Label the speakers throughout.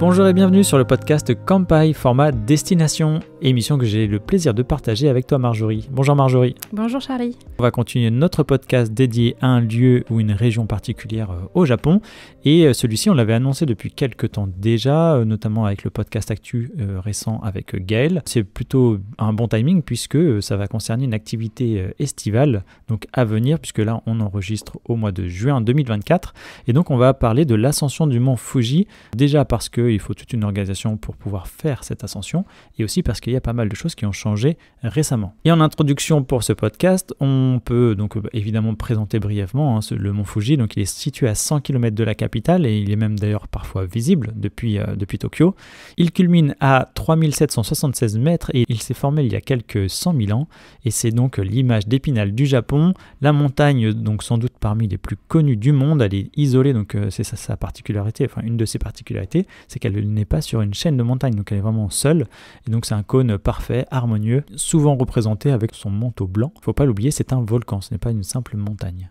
Speaker 1: Bonjour et bienvenue sur le podcast Campai format Destination, émission que j'ai le plaisir de partager avec toi Marjorie. Bonjour Marjorie.
Speaker 2: Bonjour Charlie.
Speaker 1: On va continuer notre podcast dédié à un lieu ou une région particulière euh, au Japon et euh, celui-ci on l'avait annoncé depuis quelques temps déjà, euh, notamment avec le podcast Actu récent avec Gaël. C'est plutôt un bon timing puisque ça va concerner une activité estivale donc à venir puisque là on enregistre au mois de juin 2024 et donc on va parler de l'ascension du mont Fuji déjà parce que il faut toute une organisation pour pouvoir faire cette ascension, et aussi parce qu'il y a pas mal de choses qui ont changé récemment. Et en introduction pour ce podcast, on peut donc euh, évidemment présenter brièvement hein, le mont Fuji. Donc il est situé à 100 km de la capitale, et il est même d'ailleurs parfois visible depuis, euh, depuis Tokyo. Il culmine à 3776 mètres, et il s'est formé il y a quelques 100 000 ans, et c'est donc l'image d'épinal du Japon, la montagne donc sans doute parmi les plus connues du monde, elle est isolée, donc euh, c'est ça sa particularité, enfin une de ses particularités, c'est qu'elle n'est pas sur une chaîne de montagne, donc elle est vraiment seule. Et donc c'est un cône parfait, harmonieux, souvent représenté avec son manteau blanc. Il ne Faut pas l'oublier, c'est un volcan, ce n'est pas une simple montagne.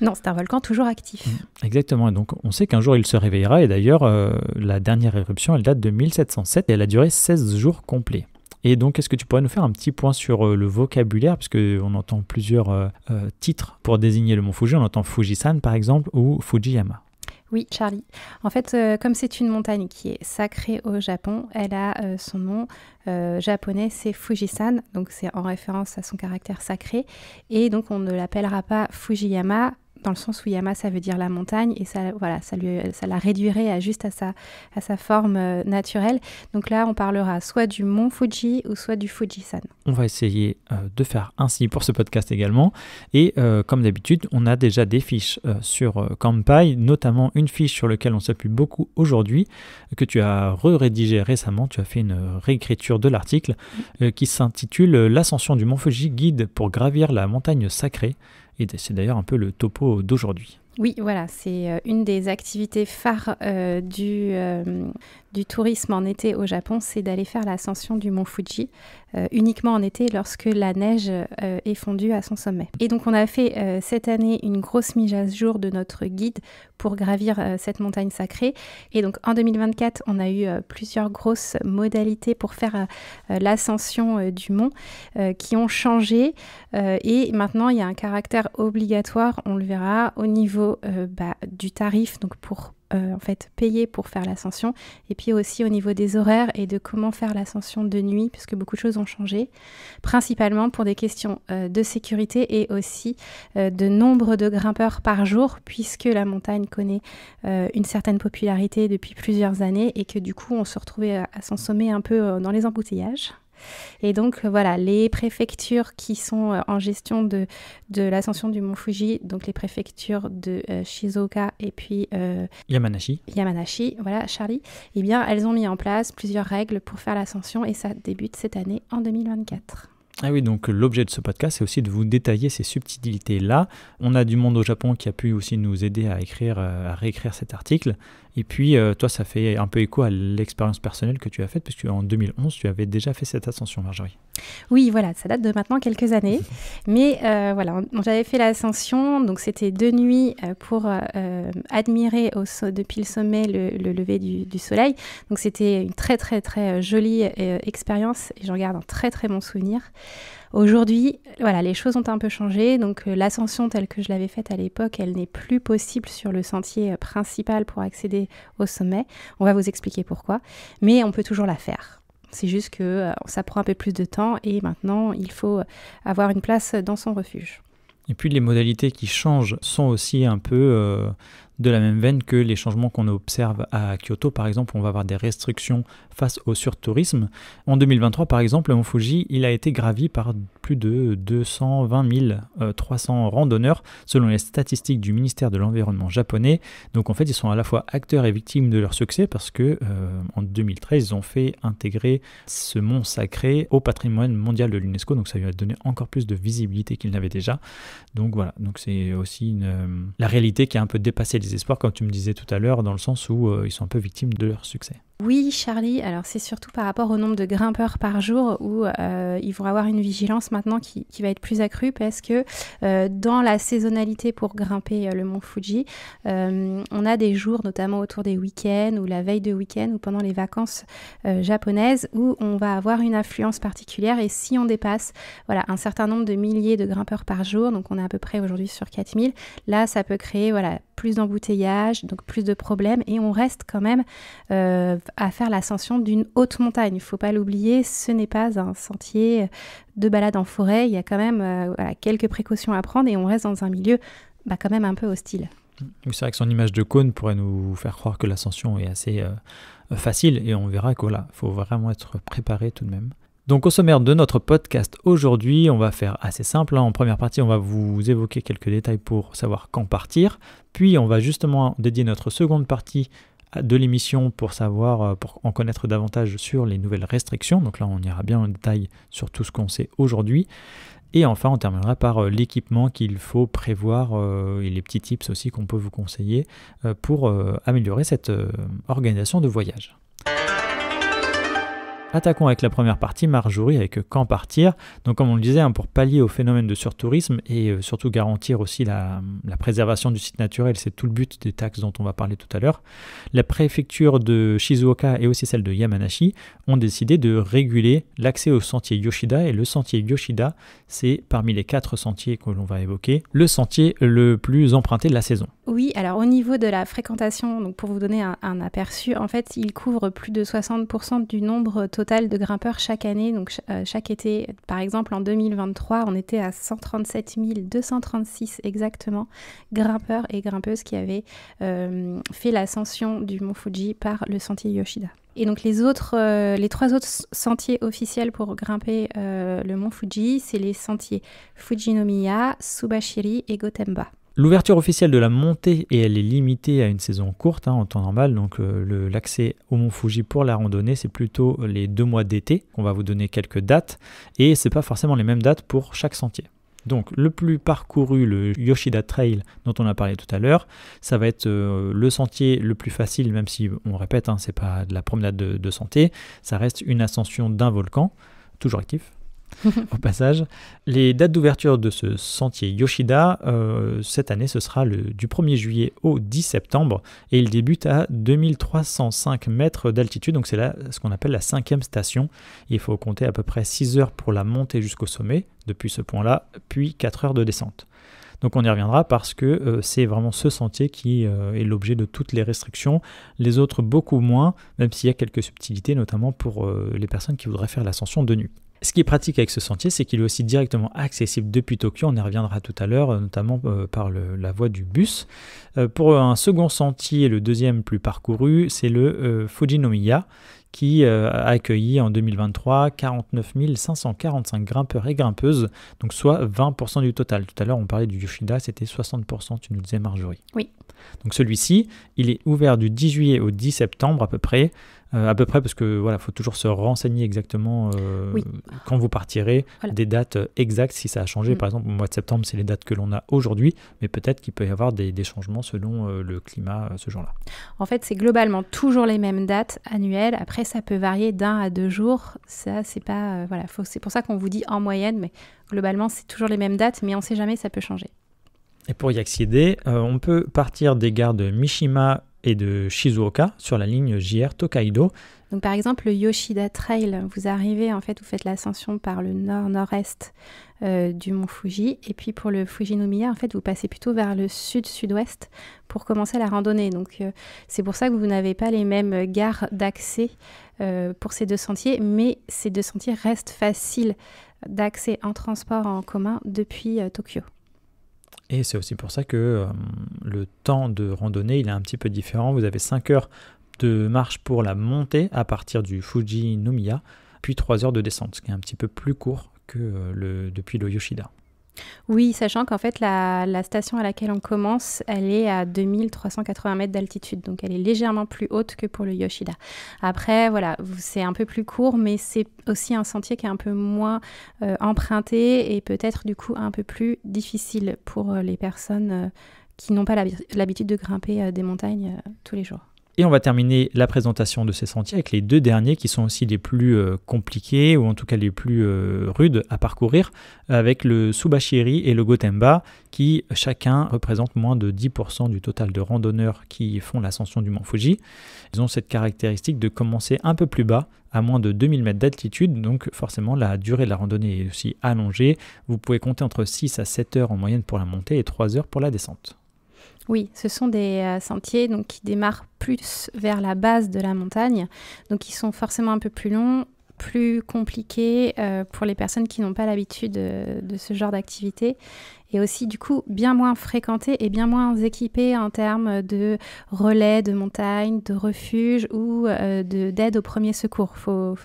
Speaker 2: Non, c'est un volcan toujours actif.
Speaker 1: Mm, exactement, et donc on sait qu'un jour il se réveillera, et d'ailleurs euh, la dernière éruption, elle date de 1707, et elle a duré 16 jours complets. Et donc, est-ce que tu pourrais nous faire un petit point sur euh, le vocabulaire, puisque on entend plusieurs euh, titres pour désigner le mont Fuji, on entend Fujisan par exemple, ou Fujiyama
Speaker 2: oui, Charlie. En fait, euh, comme c'est une montagne qui est sacrée au Japon, elle a euh, son nom euh, japonais, c'est Fujisan, donc c'est en référence à son caractère sacré. Et donc on ne l'appellera pas Fujiyama, dans le sens où Yama, ça veut dire la montagne, et ça, voilà, ça, ça la réduirait à juste à sa, à sa forme euh, naturelle. Donc là, on parlera soit du mont Fuji ou soit du Fujisan.
Speaker 1: On va essayer euh, de faire ainsi pour ce podcast également. Et euh, comme d'habitude, on a déjà des fiches sur Kampai, notamment une fiche sur laquelle on s'appuie beaucoup aujourd'hui, que tu as re-rédigée récemment. Tu as fait une réécriture de l'article qui s'intitule L'ascension du mont Fuji guide pour gravir la montagne sacrée. Et c'est d'ailleurs un peu le topo d'aujourd'hui.
Speaker 2: Oui, voilà, c'est euh, une des activités phares euh, du, euh, du tourisme en été au Japon, c'est d'aller faire l'ascension du mont Fuji. Euh, uniquement en été lorsque la neige euh, est fondue à son sommet. Et donc on a fait euh, cette année une grosse mise à jour de notre guide pour gravir cette montagne sacrée. Et donc en 2024, on a eu plusieurs grosses modalités pour faire l'ascension du mont qui ont changé. et maintenant, il y a un caractère obligatoire, on le verra, au niveau bah, du tarif, donc pour euh, en fait payer pour faire l'ascension et puis aussi au niveau des horaires et de comment faire l'ascension de nuit puisque beaucoup de choses ont changé principalement pour des questions euh, de sécurité et aussi euh, de nombre de grimpeurs par jour puisque la montagne connaît une certaine popularité depuis plusieurs années et que du coup on se retrouvait à, son sommet un peu dans les embouteillages et donc voilà, les préfectures qui sont euh, en gestion de, de l'ascension du mont Fuji, donc les préfectures de euh, Shizuoka et puis euh, Yamanashi. Yamanashi, voilà Charlie, eh bien elles ont mis en place plusieurs règles pour faire l'ascension et ça débute cette année en 2024.
Speaker 1: Ah oui, donc l'objet de ce podcast, c'est aussi de vous détailler ces subtilités-là. On a du monde au Japon qui a pu aussi nous aider à écrire, à réécrire cet article. Et puis, euh, toi, ça fait un peu écho à l'expérience personnelle que tu as faite, puisque en 2011, tu avais déjà fait cette ascension, Marjorie.
Speaker 2: Oui, voilà, ça date de maintenant quelques années. Mais euh, voilà, j'avais fait l'ascension, donc c'était deux nuits euh, pour admirer au depuis le sommet le, lever du, du, soleil. Donc c'était une très, très, très jolie expérience et j'en garde un très, très bon souvenir. Aujourd'hui, voilà, les choses ont un peu changé. Donc euh, l'ascension telle que je l'avais faite à l'époque, elle n'est plus possible sur le sentier euh, principal pour accéder au sommet. On va vous expliquer pourquoi, mais on peut toujours la faire. C'est juste que euh, ça prend un peu plus de temps et maintenant il faut avoir une place dans son refuge.
Speaker 1: Et puis les modalités qui changent sont aussi un peu de la même veine que les changements qu'on observe à Kyoto, par exemple, on va avoir des restrictions face au surtourisme. En 2023, par exemple, le Mont Fuji, il a été gravi par plus de 220 300 euh, randonneurs, selon les statistiques du ministère de l'Environnement japonais. Donc en fait, ils sont à la fois acteurs et victimes de leur succès parce que euh, en 2013, ils ont fait intégrer ce mont sacré au patrimoine mondial de l'UNESCO. Donc ça lui a donné encore plus de visibilité qu'il n'avait déjà. Donc voilà, donc c'est aussi euh, la réalité qui a un peu dépassé espoirs, comme tu me disais tout à l'heure, dans le sens où euh, ils sont un peu victimes de leur succès.
Speaker 2: Oui, Charlie, alors c'est surtout par rapport au nombre de grimpeurs par jour où euh, ils vont avoir une vigilance maintenant qui, va être plus accrue parce que euh, dans la saisonnalité pour grimper euh, le mont Fuji, on a des jours, notamment autour des week-ends ou la veille de week-end ou pendant les vacances japonaises, où on va avoir une influence particulière et si on dépasse voilà, un certain nombre de milliers de grimpeurs par jour, donc on est à peu près aujourd'hui sur 4000, là ça peut créer voilà, plus d'embouteillages, donc plus de problèmes et on reste quand même à faire l'ascension d'une haute montagne. Il ne faut pas l'oublier, ce n'est pas un sentier de balade en forêt. Il y a quand même euh, quelques précautions à prendre et on reste dans un milieu bah, quand même un peu hostile.
Speaker 1: C'est vrai que son image de cône pourrait nous faire croire que l'ascension est assez euh, facile et on verra qu'il là, faut vraiment être préparé tout de même. Donc au sommaire de notre podcast aujourd'hui, on va faire assez simple. Hein. En première partie, on va vous évoquer quelques détails pour savoir quand partir. Puis on va justement dédier notre seconde partie de l'émission pour savoir, euh, pour en connaître davantage sur les nouvelles restrictions. Donc là, on ira bien en détail sur tout ce qu'on sait aujourd'hui. Et enfin, on terminera par euh, l'équipement qu'il faut prévoir euh, et les petits tips aussi qu'on peut vous conseiller pour améliorer cette organisation de voyage. Attaquons avec la première partie, Marjorie, avec euh, Quand partir. Donc, comme on le disait, hein, pour pallier au phénomène de surtourisme et euh, surtout garantir aussi la, la préservation du site naturel, c'est tout le but des taxes dont on va parler tout à l'heure. La préfecture de Shizuoka et aussi celle de Yamanashi ont décidé de réguler l'accès au sentier Yoshida. Et le sentier Yoshida, c'est parmi les quatre sentiers que l'on va évoquer, le sentier le plus emprunté de la saison.
Speaker 2: Oui, alors au niveau de la fréquentation, donc pour vous donner un, aperçu, en fait, il couvre plus de 60% du nombre total de grimpeurs chaque année. Donc euh, chaque été, par exemple en 2023, on était à 137 236 exactement grimpeurs et grimpeuses qui avaient euh, fait l'ascension du mont Fuji par le sentier Yoshida. Et donc les autres, euh, les trois autres sentiers officiels pour grimper le mont Fuji, c'est les sentiers Fujinomiya, Subashiri et Gotemba.
Speaker 1: L'ouverture officielle de la montée, et elle est limitée à une saison courte hein, en temps normal, donc euh, l'accès au mont Fuji pour la randonnée, c'est plutôt les deux mois d'été, qu'on va vous donner quelques dates, et ce c'est pas forcément les mêmes dates pour chaque sentier. Donc le plus parcouru, le Yoshida Trail dont on a parlé tout à l'heure, ça va être euh, le sentier le plus facile, même si on répète, hein, c'est pas de la promenade de santé, ça reste une ascension d'un volcan, toujours actif, au passage. Les dates d'ouverture de ce sentier Yoshida, euh, cette année, ce sera le, du 1er juillet au 10 septembre et il débute à 2305 mètres d'altitude. Donc c'est là ce qu'on appelle la cinquième station. Il faut compter à peu près 6 heures pour la montée jusqu'au sommet, depuis ce point-là, puis 4 heures de descente. Donc on y reviendra parce que euh, c'est vraiment ce sentier qui euh, est l'objet de toutes les restrictions, les autres beaucoup moins, même s'il y a quelques subtilités, notamment pour les personnes qui voudraient faire l'ascension de nuit. Ce qui est pratique avec ce sentier, c'est qu'il est aussi directement accessible depuis Tokyo. On y reviendra tout à l'heure, euh, notamment euh, par la voie du bus. Euh, pour un second sentier, le deuxième plus parcouru, c'est le Fujinomiya, qui a accueilli en 2023 49 545 grimpeurs et grimpeuses, donc soit 20% du total. Tout à l'heure, on parlait du Yoshida, c'était 60%, tu nous disais Marjorie. Oui. Donc celui-ci, il est ouvert du 10 juillet au 10 septembre à peu près. Euh, à peu près, parce que voilà, faut toujours se renseigner exactement euh, quand vous partirez, des dates euh, exactes si ça a changé. Mm. Par exemple, au mois de septembre, c'est les dates que l'on a aujourd'hui, mais peut-être qu'il peut y avoir des, changements selon le climat ce jour-là.
Speaker 2: En fait, c'est globalement toujours les mêmes dates annuelles. Après, ça peut varier d'un à deux jours. Ça, c'est pas voilà, c'est pour ça qu'on vous dit en moyenne, mais globalement, c'est toujours les mêmes dates, mais on ne sait jamais, ça peut changer.
Speaker 1: Et pour y accéder, on peut partir des gares de Mishima et de Shizuoka sur la ligne JR Tokaido.
Speaker 2: Donc par exemple le Yoshida Trail, vous arrivez en fait, vous faites l'ascension par le nord-nord-est euh, du mont Fuji et puis pour le Fujinomiya en fait vous passez plutôt vers le sud-sud-ouest pour commencer la randonnée. Donc euh, c'est pour ça que vous n'avez pas les mêmes gares d'accès euh, pour ces deux sentiers, mais ces deux sentiers restent faciles d'accès en transport en commun depuis Tokyo.
Speaker 1: Et c'est aussi pour ça que euh, le temps de randonnée, il est un petit peu différent. Vous avez 5 heures de marche pour la montée à partir du Fuji Nomiya, puis 3 heures de descente, ce qui est un petit peu plus court que euh, le, depuis le Yoshida.
Speaker 2: Oui, sachant qu'en fait, la, station à laquelle on commence, elle est à 2380 mètres d'altitude, donc elle est légèrement plus haute que pour le Yoshida. Après, voilà, c'est un peu plus court, mais c'est aussi un sentier qui est un peu moins euh, emprunté et peut-être du coup un peu plus difficile pour euh, les personnes euh, qui n'ont pas l'habitude de grimper des montagnes tous les jours.
Speaker 1: Et on va terminer la présentation de ces sentiers avec les deux derniers qui sont aussi les plus euh, compliqués ou en tout cas les plus euh, rudes à parcourir avec le Subashiri et le Gotemba qui chacun représentent moins de 10% du total de randonneurs qui font l'ascension du mont Fuji. Ils ont cette caractéristique de commencer un peu plus bas à moins de 2000 mètres d'altitude, donc forcément la durée de la randonnée est aussi allongée. Vous pouvez compter entre 6 à 7 heures en moyenne pour la montée et 3 heures pour la descente.
Speaker 2: Oui, ce sont des euh, sentiers donc, qui démarrent plus vers la base de la montagne, donc ils sont forcément un peu plus longs plus compliqué euh, pour les personnes qui n'ont pas l'habitude euh, de, ce genre d'activité et aussi du coup bien moins fréquenté et bien moins équipé en termes de relais de montagne, de refuge ou euh, de d'aide au premier secours.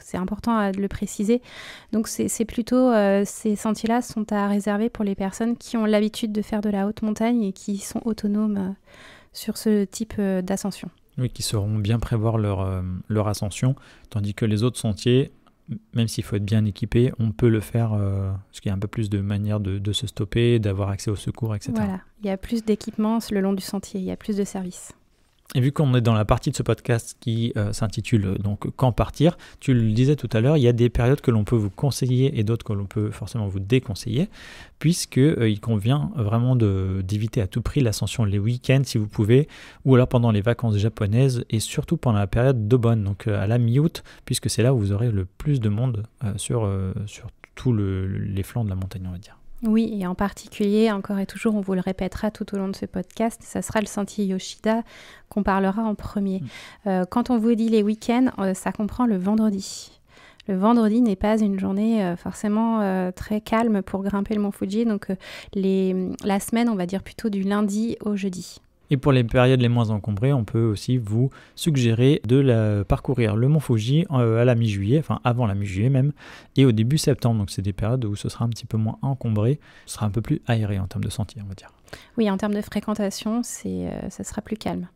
Speaker 2: C'est important de le préciser. Donc c'est plutôt ces sentiers-là sont à réserver pour les personnes qui ont l'habitude de faire de la haute montagne et qui sont autonomes sur ce type d'ascension.
Speaker 1: Oui, qui sauront bien prévoir leur, leur ascension, tandis que les autres sentiers, même s'il faut être bien équipé, on peut le faire Ce euh, parce qu'il y a un peu plus de manières de, de, se stopper, d'avoir accès aux secours, etc.
Speaker 2: Voilà, il y a plus d'équipements le long du sentier, il y a plus de services.
Speaker 1: Et vu qu'on est dans la partie de ce podcast qui euh, s'intitule euh, donc Quand partir, tu le disais tout à l'heure, il y a des périodes que l'on peut vous conseiller et d'autres que l'on peut forcément vous déconseiller, puisque euh, il convient vraiment d'éviter à tout prix l'ascension les week-ends si vous pouvez, ou alors pendant les vacances japonaises et surtout pendant la période d'Obon, donc à la mi-août, puisque c'est là où vous aurez le plus de monde sur, sur tous les flancs de la montagne, on va dire.
Speaker 2: Oui, et en particulier, encore et toujours, on vous le répétera tout au long de ce podcast, ça sera le sentier Yoshida qu'on parlera en premier. Mm. Euh, quand on vous dit les week-ends, euh, ça comprend le vendredi. Le vendredi n'est pas une journée euh, forcément très calme pour grimper le mont Fuji, donc la semaine, on va dire plutôt du lundi au jeudi.
Speaker 1: Et pour les périodes les moins encombrées, on peut aussi vous suggérer de parcourir le mont Fuji euh, à la mi-juillet, enfin avant la mi-juillet même, et au début septembre. Donc c'est des périodes où ce sera un petit peu moins encombré, ce sera un peu plus aéré en termes de sentier, on va dire.
Speaker 2: Oui, en termes de fréquentation, c'est, euh, ça sera plus calme.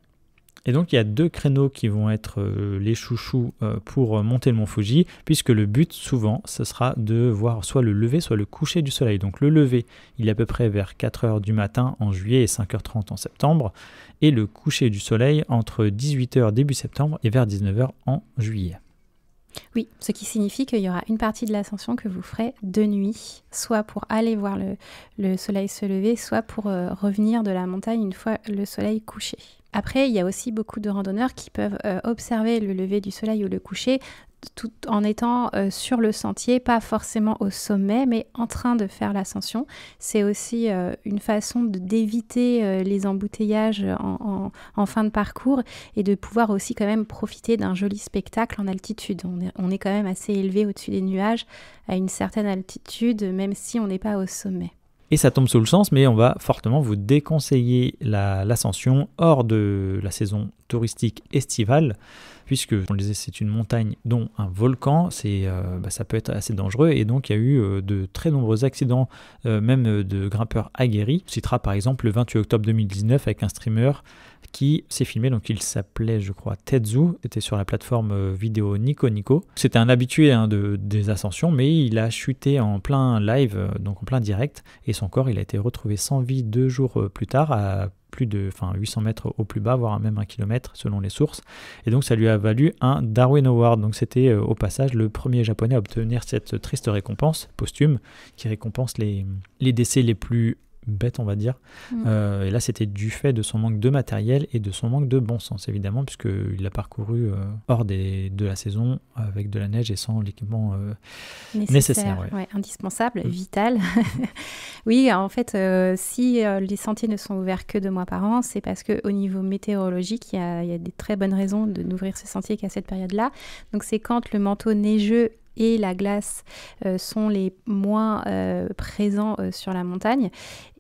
Speaker 1: Et donc il y a deux créneaux qui vont être euh, les chouchous euh, pour euh, monter le mont Fuji, puisque le but souvent, ce sera de voir soit le lever, soit le coucher du soleil. Donc le lever, il est à peu près vers 4h du matin en juillet et 5h30 en septembre, et le coucher du soleil entre 18h début septembre et vers 19h en juillet. Oui,
Speaker 2: ce qui signifie qu'il y aura une partie de l'ascension que vous ferez de nuit, soit pour aller voir le, soleil se lever, soit pour euh, revenir de la montagne une fois le soleil couché. Après, il y a aussi beaucoup de randonneurs qui peuvent euh, observer le lever du soleil ou le coucher tout en étant euh, sur le sentier, pas forcément au sommet, mais en train de faire l'ascension. C'est aussi euh, une façon d'éviter euh, les embouteillages en, fin de parcours et de pouvoir aussi quand même profiter d'un joli spectacle en altitude. On est, quand même assez élevé au-dessus des nuages à une certaine altitude, même si on n'est pas au sommet.
Speaker 1: Et ça tombe sous le sens, mais on va fortement vous déconseiller l'ascension hors de la saison touristique estivale puisque on le disait, c'est une montagne dont un volcan, c'est, euh, bah, ça peut être assez dangereux, et donc il y a eu euh, de très nombreux accidents, euh, même de grimpeurs aguerris. On citera par exemple le 28 octobre 2019 avec un streamer qui s'est filmé, donc il s'appelait je crois Tetsu, était sur la plateforme vidéo Nico Nico. C'était un habitué hein, de, des ascensions, mais il a chuté en plein live, donc en plein direct, et son corps il a été retrouvé sans vie deux jours plus tard à plus de enfin, 800 mètres au plus bas, voire même un kilomètre selon les sources. Et donc ça lui a valu un Darwin Award. Donc c'était euh, au passage le premier japonais à obtenir cette triste récompense posthume qui récompense les, les décès les plus bête, on va dire. Mm. Euh, et là, c'était du fait de son manque de matériel et de son manque de bon sens, évidemment, puisqu'il l'a parcouru euh, hors des, de la saison avec de la neige et sans l'équipement euh, nécessaire.
Speaker 2: indispensable, mm. vital. oui, en fait, si les sentiers ne sont ouverts que deux mois par an, c'est parce qu'au niveau météorologique, il y, a, des très bonnes raisons de n'ouvrir ces sentiers qu'à cette période-là. Donc, c'est quand le manteau neigeux et la glace sont les moins présents sur la montagne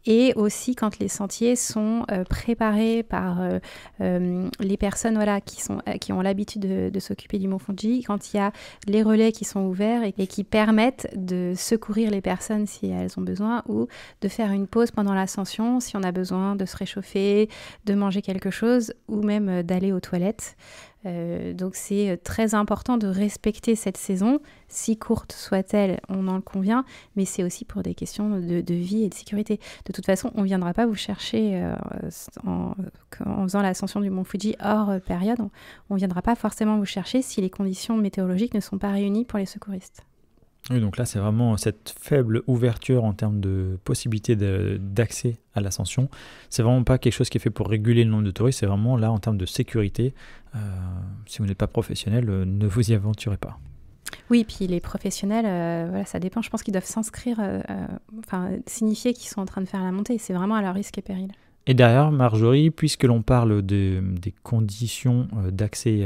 Speaker 2: et aussi quand les sentiers sont euh, préparés par euh, euh, les personnes voilà, qui, sont, qui ont l'habitude de, s'occuper du mont quand il y a les relais qui sont ouverts et, qui permettent de secourir les personnes si elles ont besoin ou de faire une pause pendant l'ascension si on a besoin de se réchauffer, de manger quelque chose ou même d'aller aux toilettes. donc c'est très important de respecter cette saison, si courte soit-elle, on en convient, mais c'est aussi pour des questions de, de, vie et de sécurité de toute façon, on ne viendra pas vous chercher euh, en, faisant l'ascension du mont Fuji hors euh, période. On ne viendra pas forcément vous chercher si les conditions météorologiques ne sont pas réunies pour les secouristes.
Speaker 1: Oui, donc là, c'est vraiment cette faible ouverture en termes de possibilité d'accès à l'ascension. C'est vraiment pas quelque chose qui est fait pour réguler le nombre de touristes, c'est vraiment là en termes de sécurité. Euh, si vous n'êtes pas professionnel, ne vous y aventurez pas.
Speaker 2: Oui, puis les professionnels, euh, voilà, ça dépend. Je pense qu'ils doivent s'inscrire, euh, euh, enfin, signifier qu'ils sont en train de faire la montée. C'est vraiment à leur risque et péril.
Speaker 1: Et derrière, Marjorie, puisque l'on parle des conditions d'accès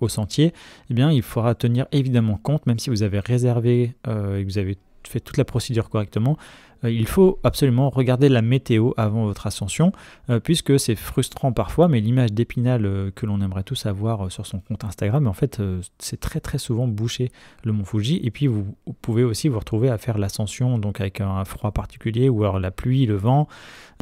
Speaker 1: au sentier, eh bien, il faudra tenir évidemment compte, même si vous avez réservé et que vous avez fait toute la procédure correctement, euh, il faut absolument regarder la météo avant votre ascension, euh, puisque c'est frustrant parfois, mais l'image d'épinal euh, que l'on aimerait tous avoir sur son compte Instagram, en fait, c'est très très souvent bouché le mont Fuji. Et puis vous, pouvez aussi vous retrouver à faire l'ascension, donc avec un froid particulier, ou alors la pluie, le vent.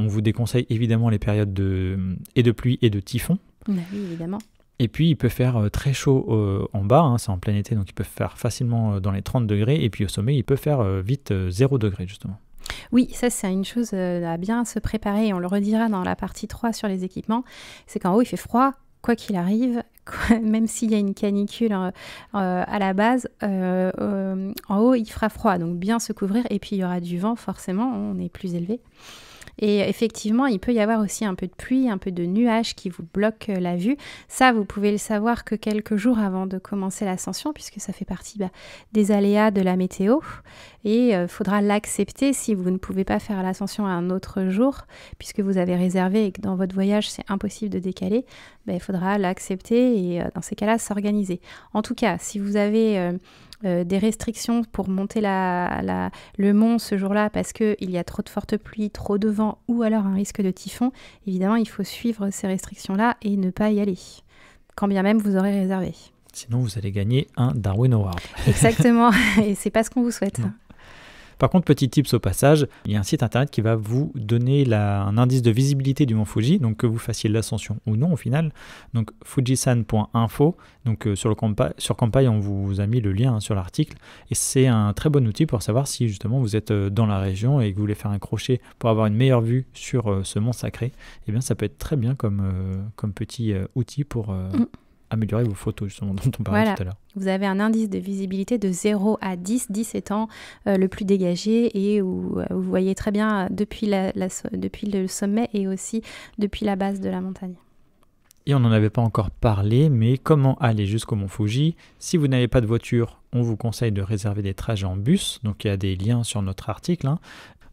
Speaker 1: On vous déconseille évidemment les périodes de, et de pluie et de typhon.
Speaker 2: Bah oui, évidemment.
Speaker 1: Et puis il peut faire euh, très chaud euh, en bas, hein, c'est en plein été, donc il peut faire facilement euh, dans les 30 degrés, et puis au sommet, il peut faire vite 0 degré justement.
Speaker 2: Oui, ça c'est une chose à bien se préparer, et on le redira dans la partie 3 sur les équipements, c'est qu'en haut il fait froid, quoi qu'il arrive, même s'il y a une canicule à la base, en haut il fera froid, donc bien se couvrir, et puis il y aura du vent forcément, on est plus élevé. Et effectivement, il peut y avoir aussi un peu de pluie, un peu de nuages qui vous bloquent euh, la vue. Ça, vous pouvez le savoir que quelques jours avant de commencer l'ascension, puisque ça fait partie bah, des aléas de la météo. Et il euh, faudra l'accepter si vous ne pouvez pas faire l'ascension un autre jour, puisque vous avez réservé et que dans votre voyage, c'est impossible de décaler. Bah, il faudra l'accepter et euh, dans ces cas-là, s'organiser. En tout cas, si vous avez... Euh, des restrictions pour monter la, le mont ce jour-là parce qu'il y a trop de fortes pluies, trop de vent ou alors un risque de typhon, évidemment, il faut suivre ces restrictions-là et ne pas y aller, quand bien même vous aurez réservé.
Speaker 1: Sinon, vous allez gagner un Darwin Award. Exactement,
Speaker 2: et c'est pas ce qu'on vous souhaite.
Speaker 1: Par contre, petit tips au passage, il y a un site internet qui va vous donner un indice de visibilité du mont Fuji, donc que vous fassiez l'ascension ou non au final. Donc fujisan.info, donc euh, sur, le on vous a mis le lien hein, sur l'article, et c'est un très bon outil pour savoir si justement vous êtes euh, dans la région et que vous voulez faire un crochet pour avoir une meilleure vue sur euh, ce mont sacré. Et eh bien, ça peut être très bien comme, comme petit outil pour... Mm améliorer vos photos, justement, dont on parlait tout à l'heure.
Speaker 2: Vous avez un indice de visibilité de 0 à 10, 10 étant euh, le plus dégagé et où euh, vous voyez très bien euh, depuis, depuis le sommet et aussi depuis la base de la montagne.
Speaker 1: Et on n'en avait pas encore parlé, mais comment aller jusqu'au mont Fuji Si vous n'avez pas de voiture, on vous conseille de réserver des trajets en bus. Donc il y a des liens sur notre article. Hein.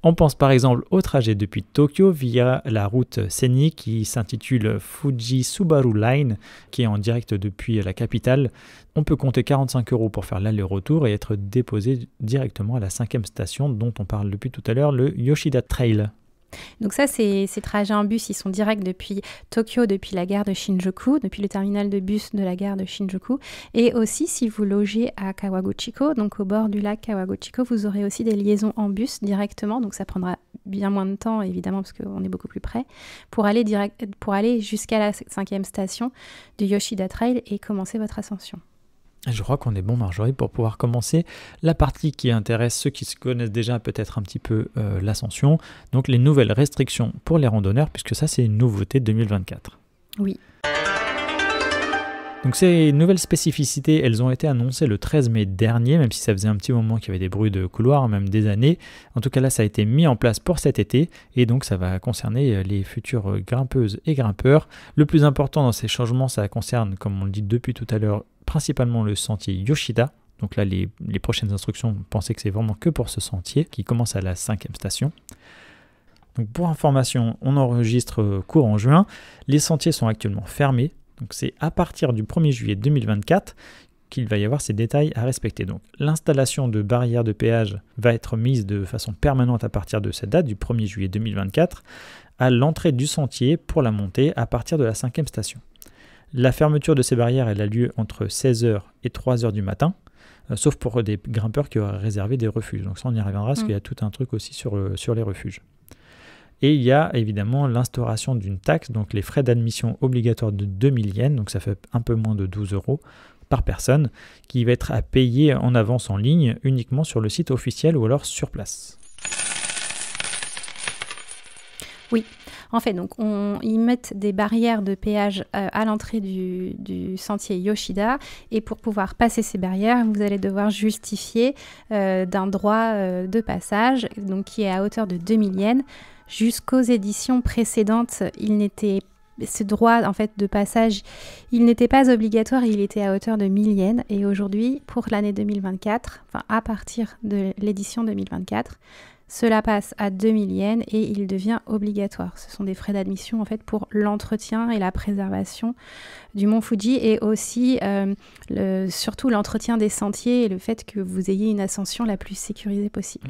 Speaker 1: On pense par exemple au trajet depuis Tokyo via la route Seni qui s'intitule Fuji Subaru Line, qui est en direct depuis la capitale. On peut compter 45 euros pour faire l'aller-retour et être déposé directement à la cinquième station dont on parle depuis tout à l'heure, le Yoshida Trail.
Speaker 2: Donc ça, ces, ces trajets en bus, ils sont directs depuis Tokyo, depuis la gare de Shinjuku, depuis le terminal de bus de la gare de Shinjuku. Et aussi, si vous logez à Kawaguchiko, donc au bord du lac Kawaguchiko, vous aurez aussi des liaisons en bus directement. Donc ça prendra bien moins de temps, évidemment, parce qu'on est beaucoup plus près, pour aller, direct, pour aller jusqu'à la cinquième station du Yoshida Trail et commencer votre ascension.
Speaker 1: Je crois qu'on est bon, Marjorie, pour pouvoir commencer la partie qui intéresse ceux qui se connaissent déjà peut-être un petit peu euh, l'ascension, donc les nouvelles restrictions pour les randonneurs, puisque ça c'est une nouveauté 2024. Oui. Donc ces nouvelles spécificités, elles ont été annoncées le 13 mai dernier, même si ça faisait un petit moment qu'il y avait des bruits de couloir, même des années. En tout cas là, ça a été mis en place pour cet été, et donc ça va concerner euh, les futures grimpeuses et grimpeurs. Le plus important dans ces changements, ça concerne, comme on le dit depuis tout à l'heure, principalement le sentier Yoshida, donc là, les, prochaines instructions, pensez que c'est vraiment que pour ce sentier qui commence à la cinquième station. Donc pour information, on enregistre euh, courant juin. Les sentiers sont actuellement fermés donc c'est à partir du 1er juillet 2024 qu'il va y avoir ces détails à respecter. Donc l'installation de barrières de péage va être mise de façon permanente à partir de cette date, du 1er juillet 2024, à l'entrée du sentier pour la montée à partir de la cinquième station. La fermeture de ces barrières elle a lieu entre 16h et 3h du matin, euh, sauf pour des grimpeurs qui auraient réservé des refuges. Donc ça on y reviendra parce mm. qu'il y a tout un truc aussi sur, sur les refuges. Et il y a évidemment l'instauration d'une taxe, donc les frais d'admission obligatoires de 2000 yens, donc ça fait un peu moins de 12 euros par personne, qui va être à payer en avance en ligne uniquement sur le site officiel ou alors sur place.
Speaker 2: Oui, en fait, donc, on, ils mettent des barrières de péage euh, à l'entrée du, sentier Yoshida. Et pour pouvoir passer ces barrières, vous allez devoir justifier euh, d'un droit euh, de passage, donc qui est à hauteur de 2000 yens. Jusqu'aux éditions précédentes, il n'était ce droit en fait de passage, il n'était pas obligatoire, il était à hauteur de 1000 yens et aujourd'hui pour l'année 2024, enfin à partir de l'édition 2024, cela passe à 2000 yens et il devient obligatoire. Ce sont des frais d'admission en fait pour l'entretien et la préservation du mont Fuji et aussi euh, surtout l'entretien des sentiers et le fait que vous ayez une ascension la plus sécurisée possible.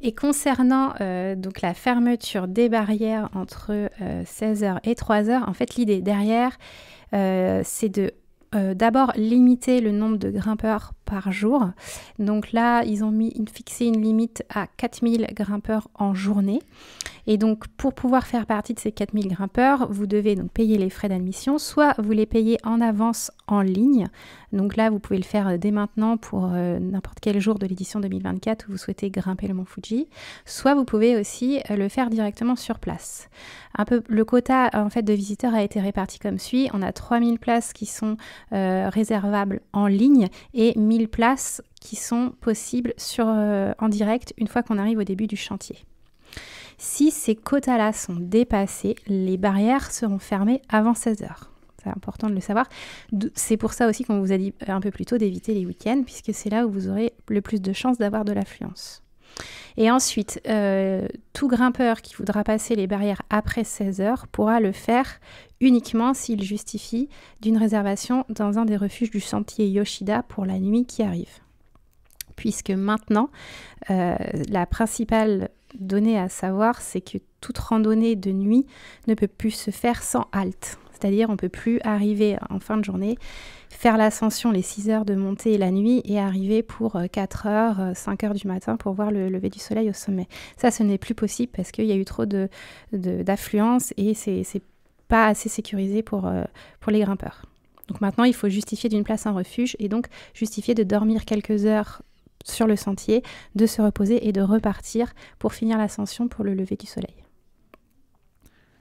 Speaker 2: Et concernant euh, donc la fermeture des barrières entre 16h euh, et 3h, en fait l'idée derrière c'est de d'abord limiter le nombre de grimpeurs par jour. Donc là, ils ont mis fixé une limite à 4000 grimpeurs en journée. Et donc, pour pouvoir faire partie de ces 4000 grimpeurs, vous devez donc payer les frais d'admission, soit vous les payez en avance en ligne. Donc là, vous pouvez le faire euh, dès maintenant pour euh, n'importe quel jour de l'édition 2024 où vous souhaitez grimper le mont Fuji, soit vous pouvez aussi euh, le faire directement sur place. Un peu, le quota en fait de visiteurs a été réparti comme suit. On a 3000 places qui sont réservables en ligne et 1000 places qui sont possibles sur, euh, en direct une fois qu'on arrive au début du chantier. Si ces quotas-là sont dépassés, les barrières seront fermées avant 16 heures. C'est important de le savoir. C'est pour ça aussi qu'on vous a dit un peu plus tôt d'éviter les week-ends, puisque c'est là où vous aurez le plus de chances d'avoir de l'affluence. Et ensuite, euh, tout grimpeur qui voudra passer les barrières après 16 heures pourra le faire uniquement s'il justifie d'une réservation dans un des refuges du sentier Yoshida pour la nuit qui arrive. Puisque maintenant, euh, la principale donnée à savoir, c'est que toute randonnée de nuit ne peut plus se faire sans halte. C'est-à-dire, on ne peut plus arriver en fin de journée, faire l'ascension les 6 heures de montée la nuit et arriver pour 4 euh, heures, 5 euh, heures du matin pour voir le lever du soleil au sommet. Ça, ce n'est plus possible parce qu'il y a eu trop d'affluence de, d'affluence et c'est pas assez sécurisé pour, euh, pour les grimpeurs. Donc maintenant, il faut justifier d'une place en refuge et donc justifier de dormir quelques heures sur le sentier, de se reposer et de repartir pour finir l'ascension pour le lever du soleil.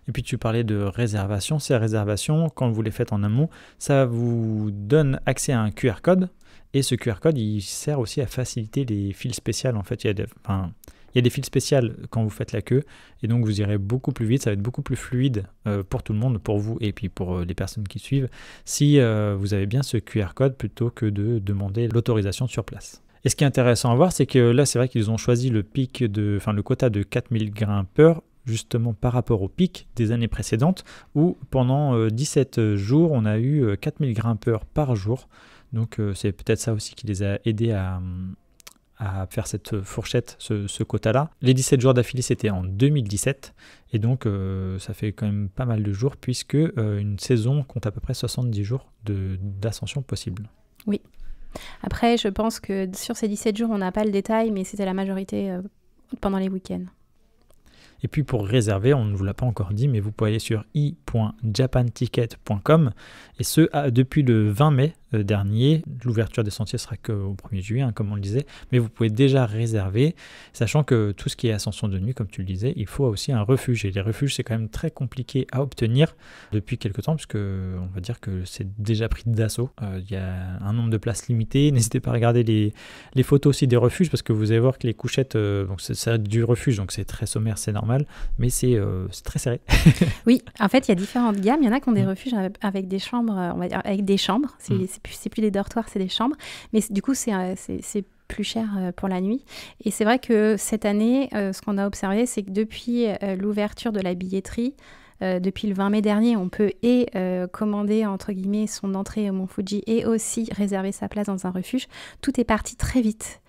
Speaker 1: Et puis tu parlais de réservation. Ces réservations, quand vous les faites en amont, ça vous donne accès à un QR code. Et ce QR code, il sert aussi à faciliter les fils spéciales. En fait, il y a des, fils spéciales quand vous faites la queue. Et donc vous irez beaucoup plus vite. Ça va être beaucoup plus fluide euh, pour tout le monde, pour vous et puis pour euh, les personnes qui suivent, si euh, vous avez bien ce QR code plutôt que de demander l'autorisation sur place. Et ce qui est intéressant à voir, c'est que là, c'est vrai qu'ils ont choisi le pic de, enfin, le quota de 4000 grimpeurs justement par rapport au pic des années précédentes où pendant 17 euh, euh, jours on a eu 4000 euh, grimpeurs par jour. Donc c'est peut-être ça aussi qui les a aidés à, faire cette fourchette, ce, quota-là. Les 17 jours d'affilée, c'était en 2017, et donc ça fait quand même pas mal de jours, puisque une saison compte à peu près 70 jours d'ascension possible.
Speaker 2: Oui. Après, je pense que sur ces 17 jours, on n'a pas le détail, mais c'était la majorité pendant les week-ends.
Speaker 1: Et puis pour réserver, on ne vous l'a pas encore dit, mais vous pouvez aller sur i.japanticket.com et ce depuis le 20 mai euh, dernier. L'ouverture des sentiers sera qu'au 1er juillet, hein, comme on le disait, mais vous pouvez déjà réserver, sachant que tout ce qui est ascension de nuit, comme tu le disais, il faut aussi un refuge. Et les refuges, c'est quand même très compliqué à obtenir depuis quelques temps, puisque on va dire que c'est déjà pris d'assaut. Euh, il y a un nombre de places limitées. N'hésitez pas à regarder les, photos aussi des refuges, parce que vous allez voir que les couchettes, euh, donc c'est du refuge, donc c'est très sommaire, c'est normal, mais c'est très serré.
Speaker 2: oui, en fait, il y a différentes gammes. Il y en a qui ont des refuges avec des chambres, on va dire, avec des chambres. C'est mm c'est plus des dortoirs, c'est des chambres. Mais du coup, c'est euh, plus cher euh, pour la nuit. Et c'est vrai que cette année, euh, ce qu'on a observé, c'est que depuis l'ouverture de la billetterie, depuis le 20 mai dernier, on peut et commander entre guillemets son entrée au Mont Fuji et aussi réserver sa place dans un refuge. Tout est parti très vite.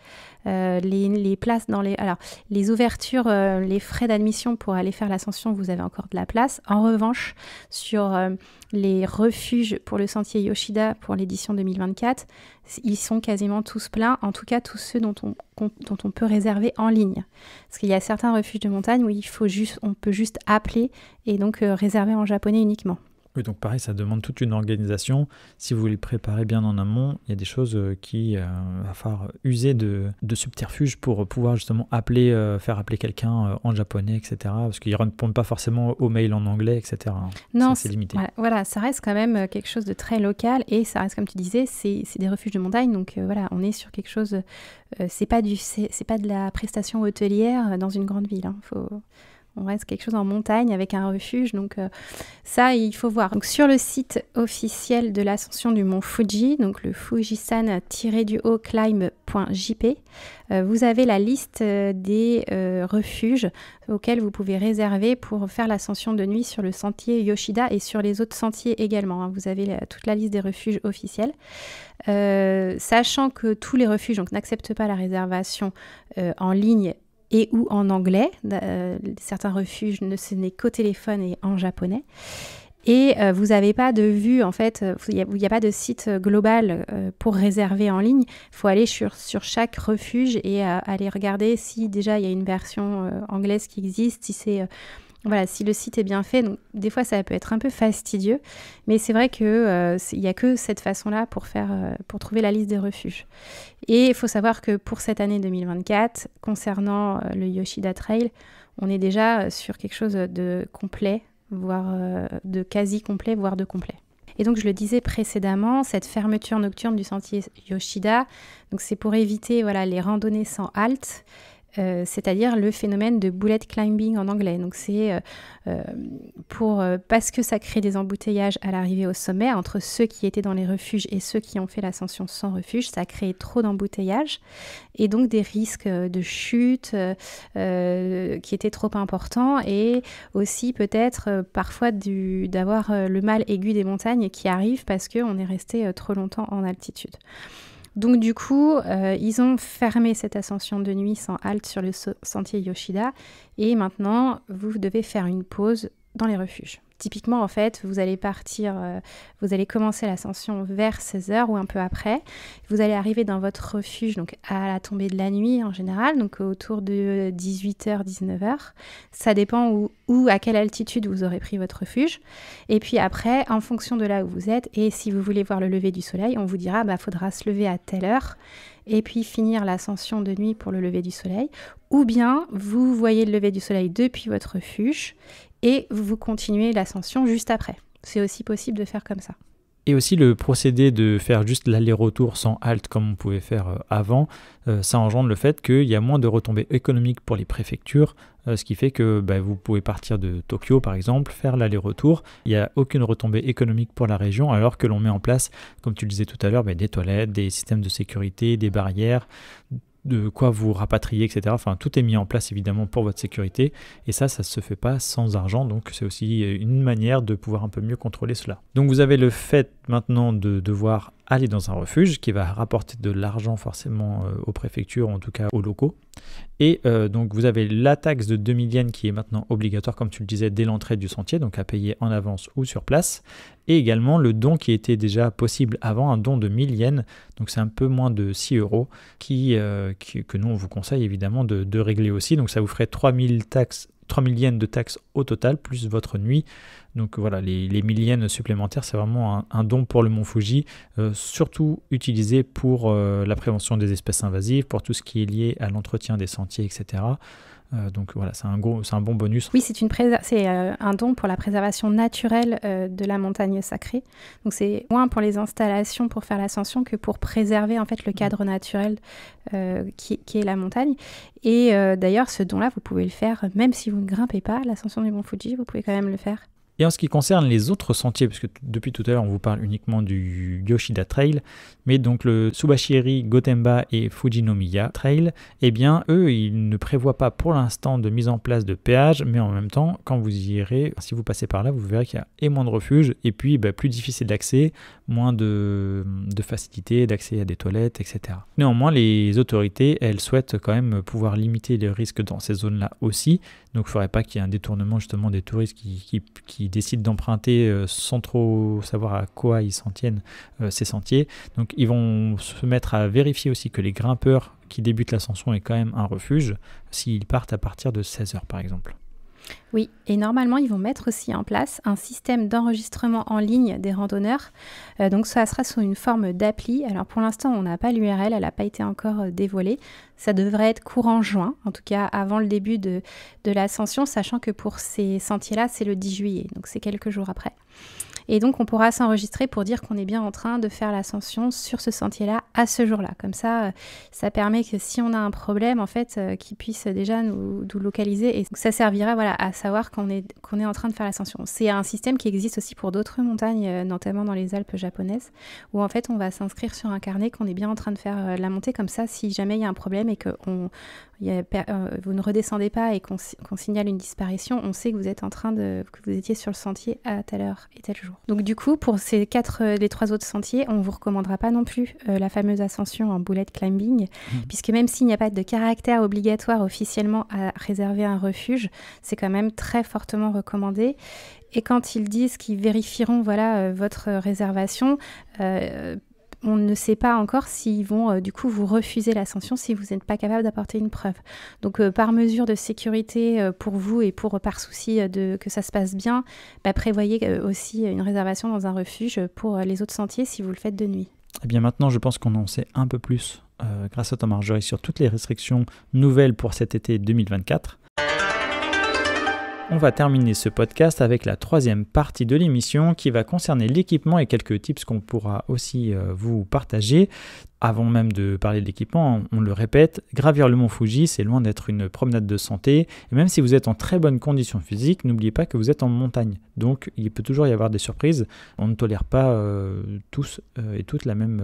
Speaker 2: Euh, les, places dans les... Alors, les ouvertures, euh, les frais d'admission pour aller faire l'ascension, vous avez encore de la place. En revanche, sur euh, les refuges pour le sentier Yoshida pour l'édition 2024, ils sont quasiment tous pleins, en tout cas tous ceux dont on, on peut réserver en ligne. Parce qu'il y a certains refuges de montagne où il faut juste, on peut juste appeler et donc réserver en japonais uniquement.
Speaker 1: Oui, donc pareil, ça demande toute une organisation. Si vous voulez préparer bien en amont, il y a des choses euh, qui euh, va falloir user de, subterfuges pour pouvoir justement appeler, euh, faire appeler quelqu'un euh, en japonais, etc. Parce qu'ils ne répondent pas forcément aux mails en anglais, etc. Hein. Non, c'est limité.
Speaker 2: Voilà, ça reste quand même quelque chose de très local et ça reste, comme tu disais, c'est des refuges de montagne. Donc voilà, on est sur quelque chose. c'est pas du, c'est pas de la prestation hôtelière dans une grande ville. Hein, faut on reste quelque chose en montagne avec un refuge. Donc euh, ça, il faut voir. Donc, sur le site officiel de l'ascension du mont Fuji, donc le fujisan-climb.jp, euh, vous avez la liste euh, des refuges auxquels vous pouvez réserver pour faire l'ascension de nuit sur le sentier Yoshida et sur les autres sentiers également. Hein. Vous avez toute la liste des refuges officiels. sachant que tous les refuges n'acceptent pas la réservation en ligne et ou en anglais. Euh, certains refuges ne ce n'est qu'au téléphone et en japonais. Et euh, vous n'avez pas de vue, en fait, euh, il n'y a, pas de site global pour réserver en ligne. Il faut aller sur, sur, chaque refuge et aller regarder si déjà il y a une version anglaise qui existe, si c'est voilà, si le site est bien fait, des fois ça peut être un peu fastidieux, mais c'est vrai qu'il euh, n'y a que cette façon-là pour, euh, pour trouver la liste des refuges. Et il faut savoir que pour cette année 2024, concernant euh, le Yoshida Trail, on est déjà sur quelque chose de complet, voire de quasi complet, voire de complet. Et donc je le disais précédemment, cette fermeture nocturne du sentier Yoshida, c'est pour éviter voilà, les randonnées sans halte euh, c'est-à-dire le phénomène de bullet climbing en anglais. Donc c'est euh, euh, parce que ça crée des embouteillages à l'arrivée au sommet entre ceux qui étaient dans les refuges et ceux qui ont fait l'ascension sans refuge, ça crée trop d'embouteillages et donc des risques de chute qui étaient trop importants et aussi peut-être parfois d'avoir le mal aigu des montagnes qui arrive parce qu'on est resté trop longtemps en altitude. Donc du coup, euh, ils ont fermé cette ascension de nuit sans halte sur le sentier Yoshida et maintenant, vous devez faire une pause dans les refuges typiquement, en fait, vous allez partir, euh, vous allez commencer l'ascension vers 16h ou un peu après. Vous allez arriver dans votre refuge, donc à la tombée de la nuit en général, donc autour de 18h, 19h. Ça dépend où, où, à quelle altitude vous aurez pris votre refuge. Et puis après, en fonction de là où vous êtes, et si vous voulez voir le lever du soleil, on vous dira, bah, faudra se lever à telle heure et puis finir l'ascension de nuit pour le lever du soleil, ou bien vous voyez le lever du soleil depuis votre refuge et vous continuez l'ascension juste après. C'est aussi possible de faire comme ça.
Speaker 1: Et aussi le procédé de faire juste l'aller-retour sans halte comme on pouvait faire euh, avant, euh, ça engendre le fait qu'il y a moins de retombées économiques pour les préfectures, euh, ce qui fait que bah, vous pouvez partir de Tokyo par exemple, faire l'aller-retour, il n'y a aucune retombée économique pour la région alors que l'on met en place, comme tu le disais tout à l'heure, bah, des toilettes, des systèmes de sécurité, des barrières, de quoi vous rapatrier, etc. Enfin, tout est mis en place évidemment pour votre sécurité. Et ça, ça ne se fait pas sans argent. Donc, c'est aussi une manière de pouvoir un peu mieux contrôler cela. Donc, vous avez le fait maintenant de devoir aller dans un refuge qui va rapporter de l'argent forcément euh, aux préfectures, en tout cas aux locaux. Et euh, donc vous avez la taxe de 2000 yens qui est maintenant obligatoire, comme tu le disais, dès l'entrée du sentier, donc à payer en avance ou sur place. Et également le don qui était déjà possible avant, un don de 1000 yens, donc c'est un peu moins de 6 euros, euh, qui, que nous on vous conseille évidemment de, de régler aussi. Donc ça vous ferait 3000 taxes 3 yens de taxes au total, plus votre nuit. Donc voilà, les, les supplémentaires, c'est vraiment un, don pour le mont Fuji, euh, surtout utilisé pour euh, la prévention des espèces invasives, pour tout ce qui est lié à l'entretien des sentiers, etc. Euh, donc voilà, c'est un, un bon bonus. Oui, c'est,
Speaker 2: euh, un don pour la préservation naturelle euh, de la montagne sacrée. Donc c'est moins pour les installations pour faire l'ascension que pour préserver en fait le mmh. cadre naturel qui, est la montagne. Et d'ailleurs, ce don-là, vous pouvez le faire même si vous ne grimpez pas l'ascension du Mont Fuji, vous pouvez quand même le faire
Speaker 1: et en ce qui concerne les autres sentiers, puisque depuis tout à l'heure on vous parle uniquement du Yoshida Trail, mais donc le Tsubashiri, Gotemba et Fujinomiya Trail, eh bien eux, ils ne prévoient pas pour l'instant de mise en place de péage, mais en même temps, quand vous y irez, si vous passez par là, vous verrez qu'il y a moins de refuges, et puis bah, plus difficile d'accès, moins de, facilité d'accès à des toilettes, etc. Néanmoins, les autorités, elles souhaitent quand même pouvoir limiter les risques dans ces zones-là aussi, donc il ne faudrait pas qu'il y ait un détournement justement des touristes qui décident d'emprunter euh, sans trop savoir à quoi ils s'en tiennent euh, ces sentiers. Donc ils vont se mettre à vérifier aussi que les grimpeurs qui débutent l'ascension est quand même un refuge s'ils partent à partir de 16 heures par exemple.
Speaker 2: Oui, et normalement, ils vont mettre aussi en place un système d'enregistrement en ligne des randonneurs. Euh, donc, ça sera sous une forme d'appli. Alors, pour l'instant, on n'a pas l'URL, elle n'a pas été encore euh, dévoilée. Ça devrait être courant juin, en tout cas avant le début de l'ascension, sachant que pour ces sentiers-là, c'est le 10 juillet, donc c'est quelques jours après. Et donc, on pourra s'enregistrer pour dire qu'on est bien en train de faire l'ascension sur ce sentier-là à ce jour-là. Comme ça, euh, ça permet que si on a un problème, en fait, euh, qu'ils puisse déjà nous, localiser. Et ça servira voilà, à savoir qu'on est, qu'on est en train de faire l'ascension. C'est un système qui existe aussi pour d'autres montagnes, euh, notamment dans les Alpes japonaises, où en fait, on va s'inscrire sur un carnet qu'on est bien en train de faire la montée. Comme ça, si jamais il y a un problème et qu'on euh, vous ne redescendez pas et qu'on signale une disparition, on sait que vous êtes en train de, que vous étiez sur le sentier à telle heure et tel jour. Donc du coup, pour ces quatre, euh, les trois autres sentiers, on vous recommandera pas non plus euh, la fameuse ascension en boulette climbing, mmh. puisque même s'il n'y a pas de caractère obligatoire officiellement à réserver un refuge, c'est quand même très fortement recommandé. Et quand ils disent qu'ils vérifieront voilà votre réservation, on ne sait pas encore s'ils vont euh, du coup vous refuser l'ascension si vous n'êtes pas capable d'apporter une preuve. Donc euh, par mesure de sécurité euh, pour vous et pour par souci de que ça se passe bien, bah, prévoyez aussi une réservation dans un refuge pour les autres sentiers si vous le faites de nuit.
Speaker 1: Eh bien maintenant, je pense qu'on en sait un peu plus grâce à Thomas Marjorie sur toutes les restrictions nouvelles pour cet été 2024. On va terminer ce podcast avec la troisième partie de l'émission qui va concerner l'équipement et quelques tips qu'on pourra aussi euh, vous partager. Avant même de parler de l'équipement, on le répète, gravir le mont Fuji, c'est loin d'être une promenade de santé. Et même si vous êtes en très bonne condition physique, n'oubliez pas que vous êtes en montagne. Donc il peut toujours y avoir des surprises. On ne tolère pas euh, tous euh, et toutes la même,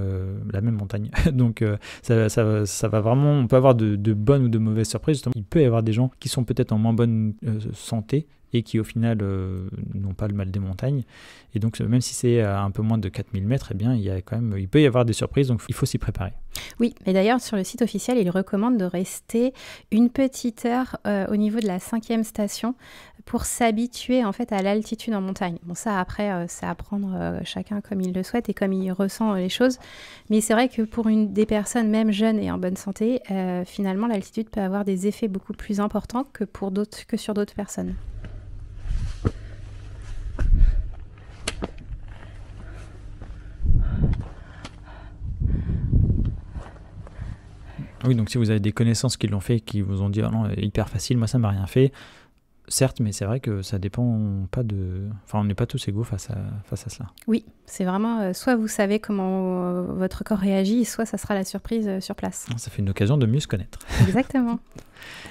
Speaker 1: la même montagne. Donc ça, va vraiment, on peut avoir de, bonnes ou de mauvaises surprises. il peut y avoir des gens qui sont peut-être en moins bonne santé et qui au final euh, n'ont pas le mal des montagnes. Et donc euh, même si c'est un peu moins de 4000 mètres, et eh bien, il, quand même, il peut y avoir des surprises, donc il faut s'y préparer.
Speaker 2: Oui, et d'ailleurs sur le site officiel, il recommande de rester une petite heure euh, au niveau de la cinquième station pour s'habituer en fait à l'altitude en montagne. Bon ça après, c'est à prendre chacun comme il le souhaite et comme il ressent les choses. Mais c'est vrai que pour une, des personnes même jeunes et en bonne santé, finalement l'altitude peut avoir des effets beaucoup plus importants que, pour que sur d'autres personnes.
Speaker 1: Oui, donc si vous avez des connaissances qui l'ont fait, qui vous ont dit ah non, hyper facile, moi ça m'a rien fait. Certes, mais c'est vrai que ça dépend pas de. Enfin, on n'est pas tous égaux face face à cela.
Speaker 2: Oui, c'est vraiment euh, soit vous savez comment euh, votre corps réagit, soit ça sera la surprise euh, sur place.
Speaker 1: Ça fait une occasion de mieux se connaître. Exactement.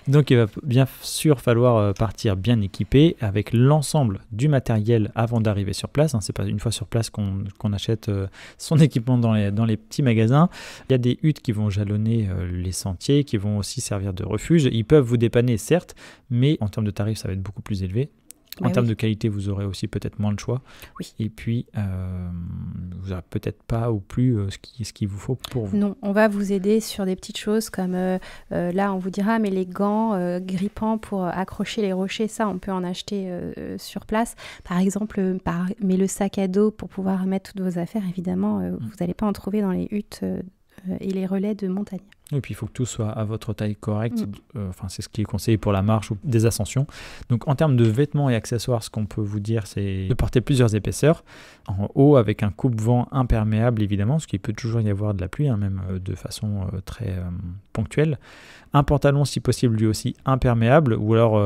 Speaker 1: Donc il va bien sûr falloir partir bien équipé avec l'ensemble du matériel avant d'arriver sur place. Hein. Ce n'est pas une fois sur place qu'on achète son équipement dans les, dans les, petits magasins. Il y a des huttes qui vont jalonner les sentiers, qui vont aussi servir de refuge. Ils peuvent vous dépanner certes, mais en termes de tarifs ça va être beaucoup plus élevé en termes de qualité, vous aurez aussi peut-être moins de choix. Et puis, euh, vous n'aurez peut-être pas ou plus euh, ce qu'il vous faut pour vous.
Speaker 2: Non, on va vous aider sur des petites choses comme euh, là, on vous dira, mais les gants grippants pour accrocher les rochers, ça, on peut en acheter sur place. Par exemple, mais le sac à dos pour pouvoir mettre toutes vos affaires, évidemment, mm. vous n'allez pas en trouver dans les huttes et les relais de montagne.
Speaker 1: Et puis il faut que tout soit à votre taille correcte. Mm. Euh, enfin, c'est ce qui est conseillé pour la marche ou des ascensions. Donc en termes de vêtements et accessoires, ce qu'on peut vous dire, c'est de porter plusieurs épaisseurs. En haut, avec un coupe-vent imperméable, évidemment, parce qu'il peut toujours y avoir de la pluie, hein, même euh, de façon euh, très ponctuelle. Un pantalon, si possible, lui aussi imperméable, ou alors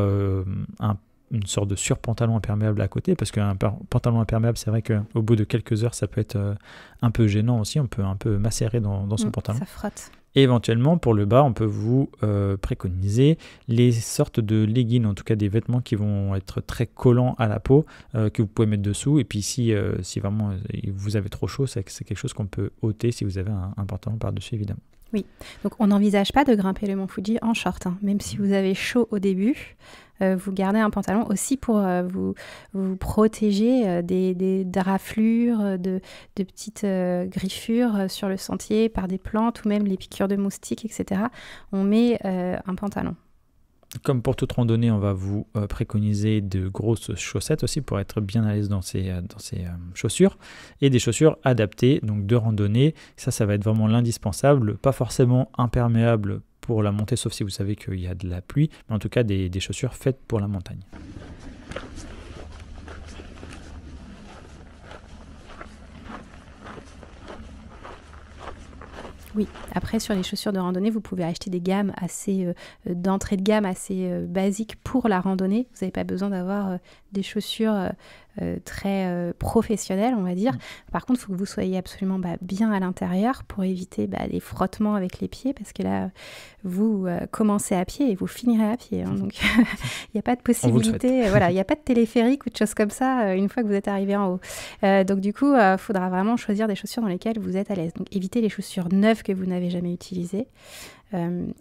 Speaker 1: une sorte de surpantalon imperméable à côté, parce qu'un pantalon imperméable, c'est vrai qu'au bout de quelques heures, ça peut être un peu gênant aussi, on peut un peu macérer dans, son mm. pantalon. Ça frotte éventuellement, pour le bas, on peut vous euh, préconiser les sortes de leggings, en tout cas des vêtements qui vont être très collants à la peau, euh, que vous pouvez mettre dessous. Et puis si, euh, si vraiment vous avez trop chaud, c'est quelque chose qu'on peut ôter si vous avez un, pantalon par-dessus, évidemment.
Speaker 2: Oui, donc on n'envisage pas de grimper le mont Fuji en short, hein, même si vous avez chaud au début. Euh, vous gardez un pantalon aussi pour euh, vous, vous protéger euh, des, des, de, petites griffures sur le sentier par des plantes ou même les piqûres de moustiques, etc. On met un pantalon.
Speaker 1: Comme pour toute randonnée, on va vous préconiser de grosses chaussettes aussi pour être bien à l'aise dans ces, dans ces chaussures et des chaussures adaptées donc de randonnée. Ça, ça va être vraiment l'indispensable, pas forcément imperméable pour la montée, sauf si vous savez qu'il y a de la pluie, mais en tout cas des, chaussures faites pour la montagne.
Speaker 2: Oui, après sur les chaussures de randonnée, vous pouvez acheter des gammes assez euh, euh, d'entrée de gamme assez euh, basiques pour la randonnée. Vous n'avez pas besoin d'avoir des chaussures euh, très euh, professionnel, on va dire. Mm. Par contre, il faut que vous soyez absolument bah, bien à l'intérieur pour éviter des bah, les frottements avec les pieds, parce que là, vous euh, commencez à pied et vous finirez à pied. Hein. Mm. donc, il n'y a pas de possibilité. Voilà, il n'y a pas de téléphérique ou de choses comme ça une fois que vous êtes arrivé en haut. donc, du coup, il faudra vraiment choisir des chaussures dans lesquelles vous êtes à l'aise. Donc, évitez les chaussures neuves que vous n'avez jamais utilisées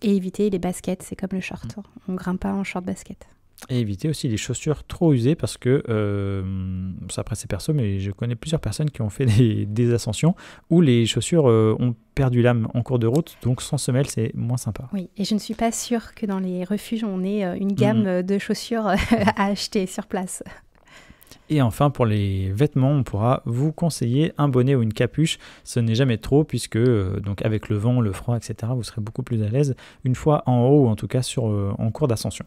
Speaker 2: et évitez les baskets. C'est comme le short. Mm. Hein. On ne grimpe pas en short basket
Speaker 1: et éviter aussi les chaussures trop usées parce que, euh, ça après c'est perso, mais je connais plusieurs personnes qui ont fait des, ascensions où les chaussures euh, ont perdu l'âme en cours de route, donc sans semelle c'est moins sympa.
Speaker 2: Oui, et je ne suis pas sûre que dans les refuges on ait euh, une gamme de chaussures à acheter sur place.
Speaker 1: Et enfin, pour les vêtements, on pourra vous conseiller un bonnet ou une capuche. Ce n'est jamais trop puisque donc avec le vent, le froid, etc., vous serez beaucoup plus à l'aise une fois en haut ou en tout cas sur, en cours d'ascension.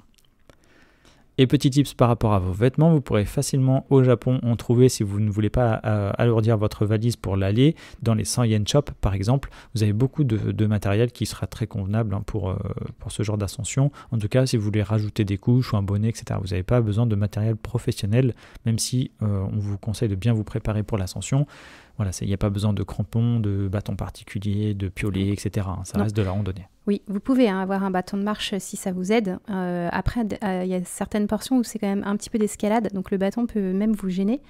Speaker 1: Et petit tips par rapport à vos vêtements, vous pourrez facilement au Japon en trouver si vous ne voulez pas euh, alourdir votre valise pour l'aller. Dans les 100 yen shop par exemple, vous avez beaucoup de, matériel qui sera très convenable hein, pour, euh, pour ce genre d'ascension. En tout cas, si vous voulez rajouter des couches ou un bonnet, etc., vous n'avez pas besoin de matériel professionnel, même si euh, on vous conseille de bien vous préparer pour l'ascension. Voilà, il n'y a pas besoin de crampons, de bâtons particuliers, de piolets, etc. Hein. Ça reste de la randonnée.
Speaker 2: Oui, vous pouvez hein, avoir un bâton de marche euh, si ça vous aide. Euh, après, euh, il y a certaines portions où c'est quand même un petit peu d'escalade, donc le bâton peut même vous gêner.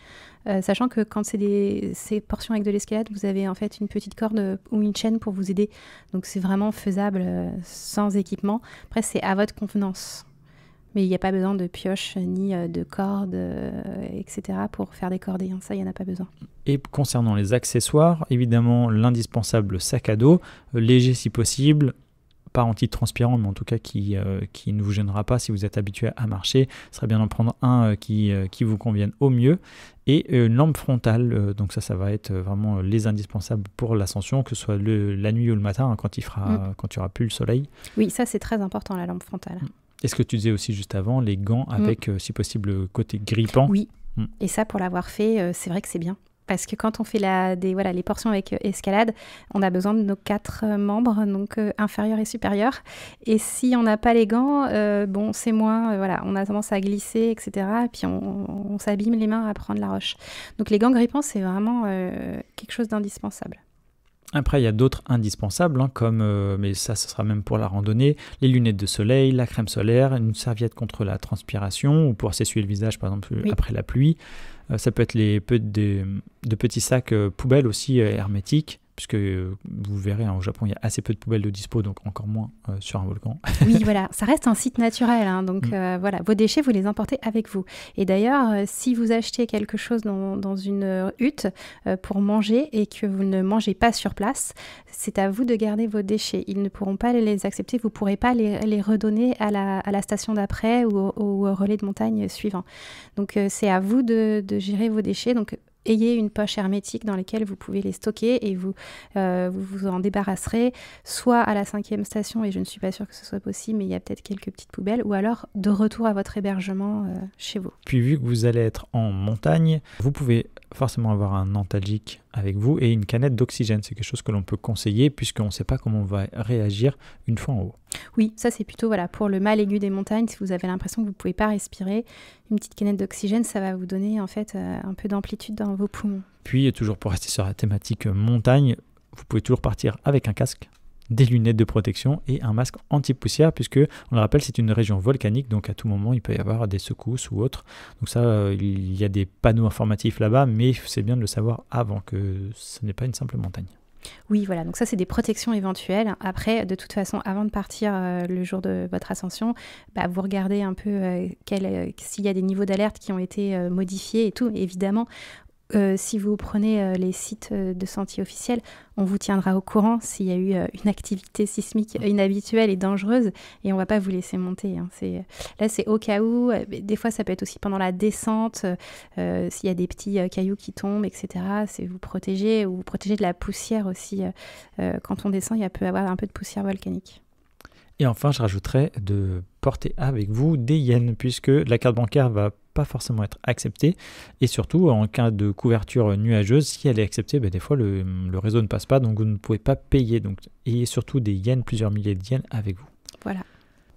Speaker 2: sachant que quand c'est des ces portions avec de l'escalade, vous avez en fait une petite corde ou une chaîne pour vous aider. Donc c'est vraiment faisable sans équipement. Après, c'est à votre convenance. Mais il n'y a pas besoin de pioche ni euh, de cordes, euh, etc. pour faire des cordées. Hein. Ça, il n'y en a pas besoin.
Speaker 1: Et concernant les accessoires, évidemment, l'indispensable sac à dos, euh, léger si possible, pas anti-transpirant, mais en tout cas qui, qui ne vous gênera pas si vous êtes habitué à marcher. Ce serait bien d'en prendre un qui, qui vous convienne au mieux. Et une lampe frontale, donc ça, ça va être vraiment les indispensables pour l'ascension, que ce soit le, la nuit ou le matin, hein, quand, il fera, mm. quand il n'y aura plus le soleil.
Speaker 2: Oui, ça c'est très important, la lampe frontale. Mm.
Speaker 1: Et ce que tu disais aussi juste avant, les gants mm. avec, euh, si possible, le côté grippant. Oui. Mm.
Speaker 2: Et ça, pour l'avoir fait, euh, c'est vrai que c'est bien parce que quand on fait la, des, les portions avec euh, escalade, on a besoin de nos quatre membres, donc inférieur et supérieur. Et si on n'a pas les gants, bon, c'est moins, voilà, on a tendance à glisser, etc. Et puis on s'abîme les mains à prendre la roche. Donc les gants grippants, c'est vraiment quelque chose d'indispensable.
Speaker 1: Après, il y a d'autres indispensables, hein, comme, euh, mais ça, ce sera même pour la randonnée, les lunettes de soleil, la crème solaire, une serviette contre la transpiration, ou pour s'essuyer le visage, par exemple, après la pluie. Euh, ça peut être les, de, petits sacs euh, poubelles aussi hermétiques puisque euh, vous verrez, hein, au Japon, il y a assez peu de poubelles de dispo, donc encore moins euh, sur un volcan.
Speaker 2: oui, voilà, ça reste un site naturel, hein, donc mm. euh, voilà, vos déchets, vous les emportez avec vous. Et d'ailleurs, si vous achetez quelque chose dans, une hutte pour manger et que vous ne mangez pas sur place, c'est à vous de garder vos déchets. Ils ne pourront pas les accepter, vous ne pourrez pas les, redonner à la, station d'après ou au, relais de montagne suivant. Donc c'est à vous de, de gérer vos déchets. Donc ayez une poche hermétique dans laquelle vous pouvez les stocker et euh, vous, vous, en débarrasserez, soit à la cinquième station, et je ne suis pas sûre que ce soit possible, mais il y a peut-être quelques petites poubelles, ou alors de retour à votre hébergement euh, chez vous.
Speaker 1: Puis vu que vous allez être en montagne, vous pouvez forcément avoir un antalgique avec vous et une canette d'oxygène. C'est quelque chose que l'on peut conseiller puisqu'on ne sait pas comment on va réagir une fois en haut.
Speaker 2: Oui, ça c'est plutôt voilà pour le mal aigu des montagnes. Si vous avez l'impression que vous ne pouvez pas respirer, une petite canette d'oxygène, ça va vous donner en fait euh, un peu d'amplitude dans vos poumons.
Speaker 1: Puis toujours pour rester sur la thématique montagne, vous pouvez toujours partir avec un casque des lunettes de protection et un masque anti-poussière, puisque, on le rappelle, c'est une région volcanique, donc à tout moment, il peut y avoir des secousses ou autres Donc ça, euh, il y a des panneaux informatifs là-bas, mais c'est bien de le savoir avant que ce n'est pas une simple montagne.
Speaker 2: Oui, voilà, donc ça c'est des protections éventuelles. Après, de toute façon, avant de partir euh, le jour de votre ascension, bah, vous regardez un peu euh, s'il y a des niveaux d'alerte qui ont été modifiés et tout. Évidemment, euh, si vous prenez euh, les sites euh, de sentiers officiels, on vous tiendra au courant s'il y a eu une activité sismique inhabituelle et dangereuse, et on va pas vous laisser monter. Hein. là, c'est au cas où. Des fois, ça peut être aussi pendant la descente, s'il y a des petits cailloux qui tombent, etc. C'est vous protéger ou vous protéger de la poussière aussi. quand on descend, il y peut avoir un peu de poussière volcanique.
Speaker 1: Et enfin, je rajouterais de porter avec vous des yens, puisque la carte bancaire va pas forcément être accepté Et surtout, en cas de couverture nuageuse, si elle est acceptée, ben, des fois le, le, réseau ne passe pas, donc vous ne pouvez pas payer. Donc ayez surtout des yens, plusieurs milliers de yens avec vous. Voilà.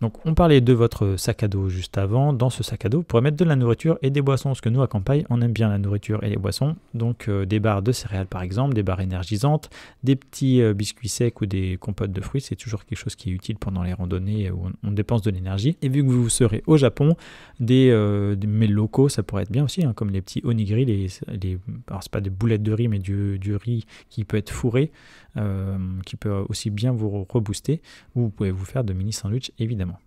Speaker 1: Donc on parlait de votre sac à dos juste avant. Dans ce sac à dos, vous pourrez mettre de la nourriture et des boissons, parce que nous à campagne, on aime bien la nourriture et les boissons. Donc euh, des barres de céréales par exemple, des barres énergisantes, des petits euh, biscuits secs ou des compotes de fruits, c'est toujours quelque chose qui est utile pendant les randonnées euh, où on, dépense de l'énergie. Et vu que vous serez au Japon, des, euh, locaux, ça pourrait être bien aussi, hein, comme les petits onigiri, les, les alors c'est pas des boulettes de riz, mais du riz qui peut être fourré. Euh, qui peut aussi bien vous rebooster, ou vous pouvez vous faire de mini sandwich évidemment.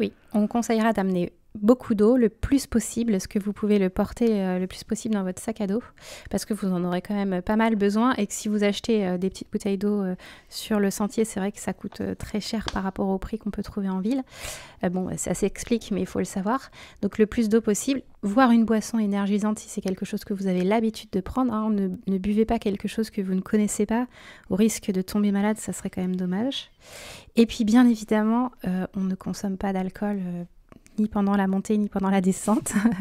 Speaker 2: Oui, on conseillera d'amener beaucoup d'eau le plus possible, ce que vous pouvez le porter euh, le plus possible dans votre sac à dos, parce que vous en aurez quand même pas mal besoin et que si vous achetez euh, des petites bouteilles d'eau euh, sur le sentier, c'est vrai que ça coûte très cher par rapport au prix qu'on peut trouver en ville. bon, ça s'explique, mais il faut le savoir. Donc le plus d'eau possible, voire une boisson énergisante si c'est quelque chose que vous avez l'habitude de prendre. Hein, ne, buvez pas quelque chose que vous ne connaissez pas, au risque de tomber malade, ça serait quand même dommage. Et puis bien évidemment, on ne consomme pas d'alcool ni pendant la montée ni pendant la descente.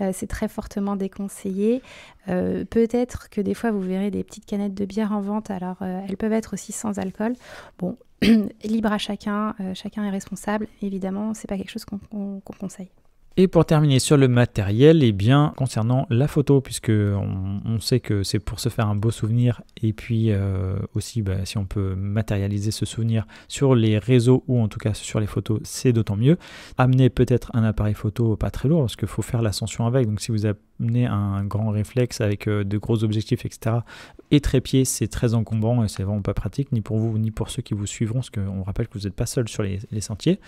Speaker 2: Euh, c'est très fortement déconseillé. Euh, peut-être que des fois vous verrez des petites canettes de bière en vente, alors euh, elles peuvent être aussi sans alcool. Bon, libre à chacun, chacun est responsable. Évidemment, c'est pas quelque chose qu'on conseille.
Speaker 1: Et pour terminer sur le matériel, et eh bien concernant la photo, puisque on, sait que c'est pour se faire un beau souvenir, et puis euh, aussi bah, si on peut matérialiser ce souvenir sur les réseaux ou en tout cas sur les photos, c'est d'autant mieux. Amener peut-être un appareil photo pas très lourd, parce qu'il faut faire l'ascension avec. Donc si vous amenez un grand réflexe avec euh, de gros objectifs, etc., et trépied, c'est très encombrant et c'est vraiment pas pratique, ni pour vous, ni pour ceux qui vous suivront, parce qu'on rappelle que vous n'êtes pas seul sur les sentiers.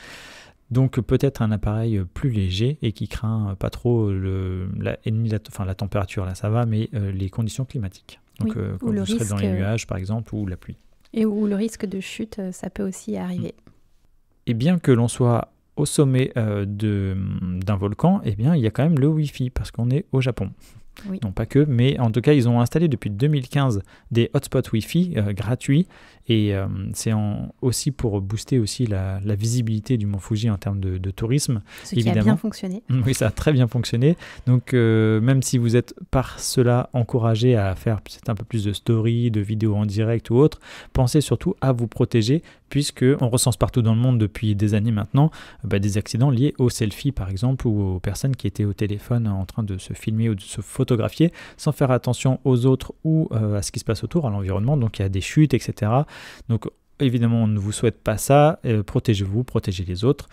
Speaker 1: Donc peut-être un appareil plus léger et qui craint euh, pas trop la, température, là ça va, mais euh, les conditions climatiques. Donc euh, quand vous serez dans les nuages par exemple ou la pluie.
Speaker 2: Et où le risque de chute, ça peut aussi arriver. Mm.
Speaker 1: Et bien que l'on soit au sommet d'un volcan, eh bien, il y a quand même le Wi-Fi parce qu'on est au Japon. Non, pas que, mais en tout cas, ils ont installé depuis 2015 des hotspots Wi-Fi euh, gratuits. Et euh, c'est aussi pour booster aussi la, visibilité du Mont Fuji en termes de, tourisme. Ce qui a bien fonctionné. Oui, ça a très bien fonctionné. Donc, euh, même si vous êtes par cela encouragé à faire peut-être un peu plus de stories, de vidéos en direct ou autre, pensez surtout à vous protéger, puisque on recense partout dans le monde depuis des années maintenant bah, des accidents liés aux selfies, par exemple, ou aux personnes qui étaient au téléphone en train de se filmer ou de se photographier sans faire attention aux autres ou euh, à ce qui se passe autour, à l'environnement. Donc il y a des chutes, etc. Donc évidemment, on ne vous souhaite pas ça. Euh, protégez-vous, protégez les autres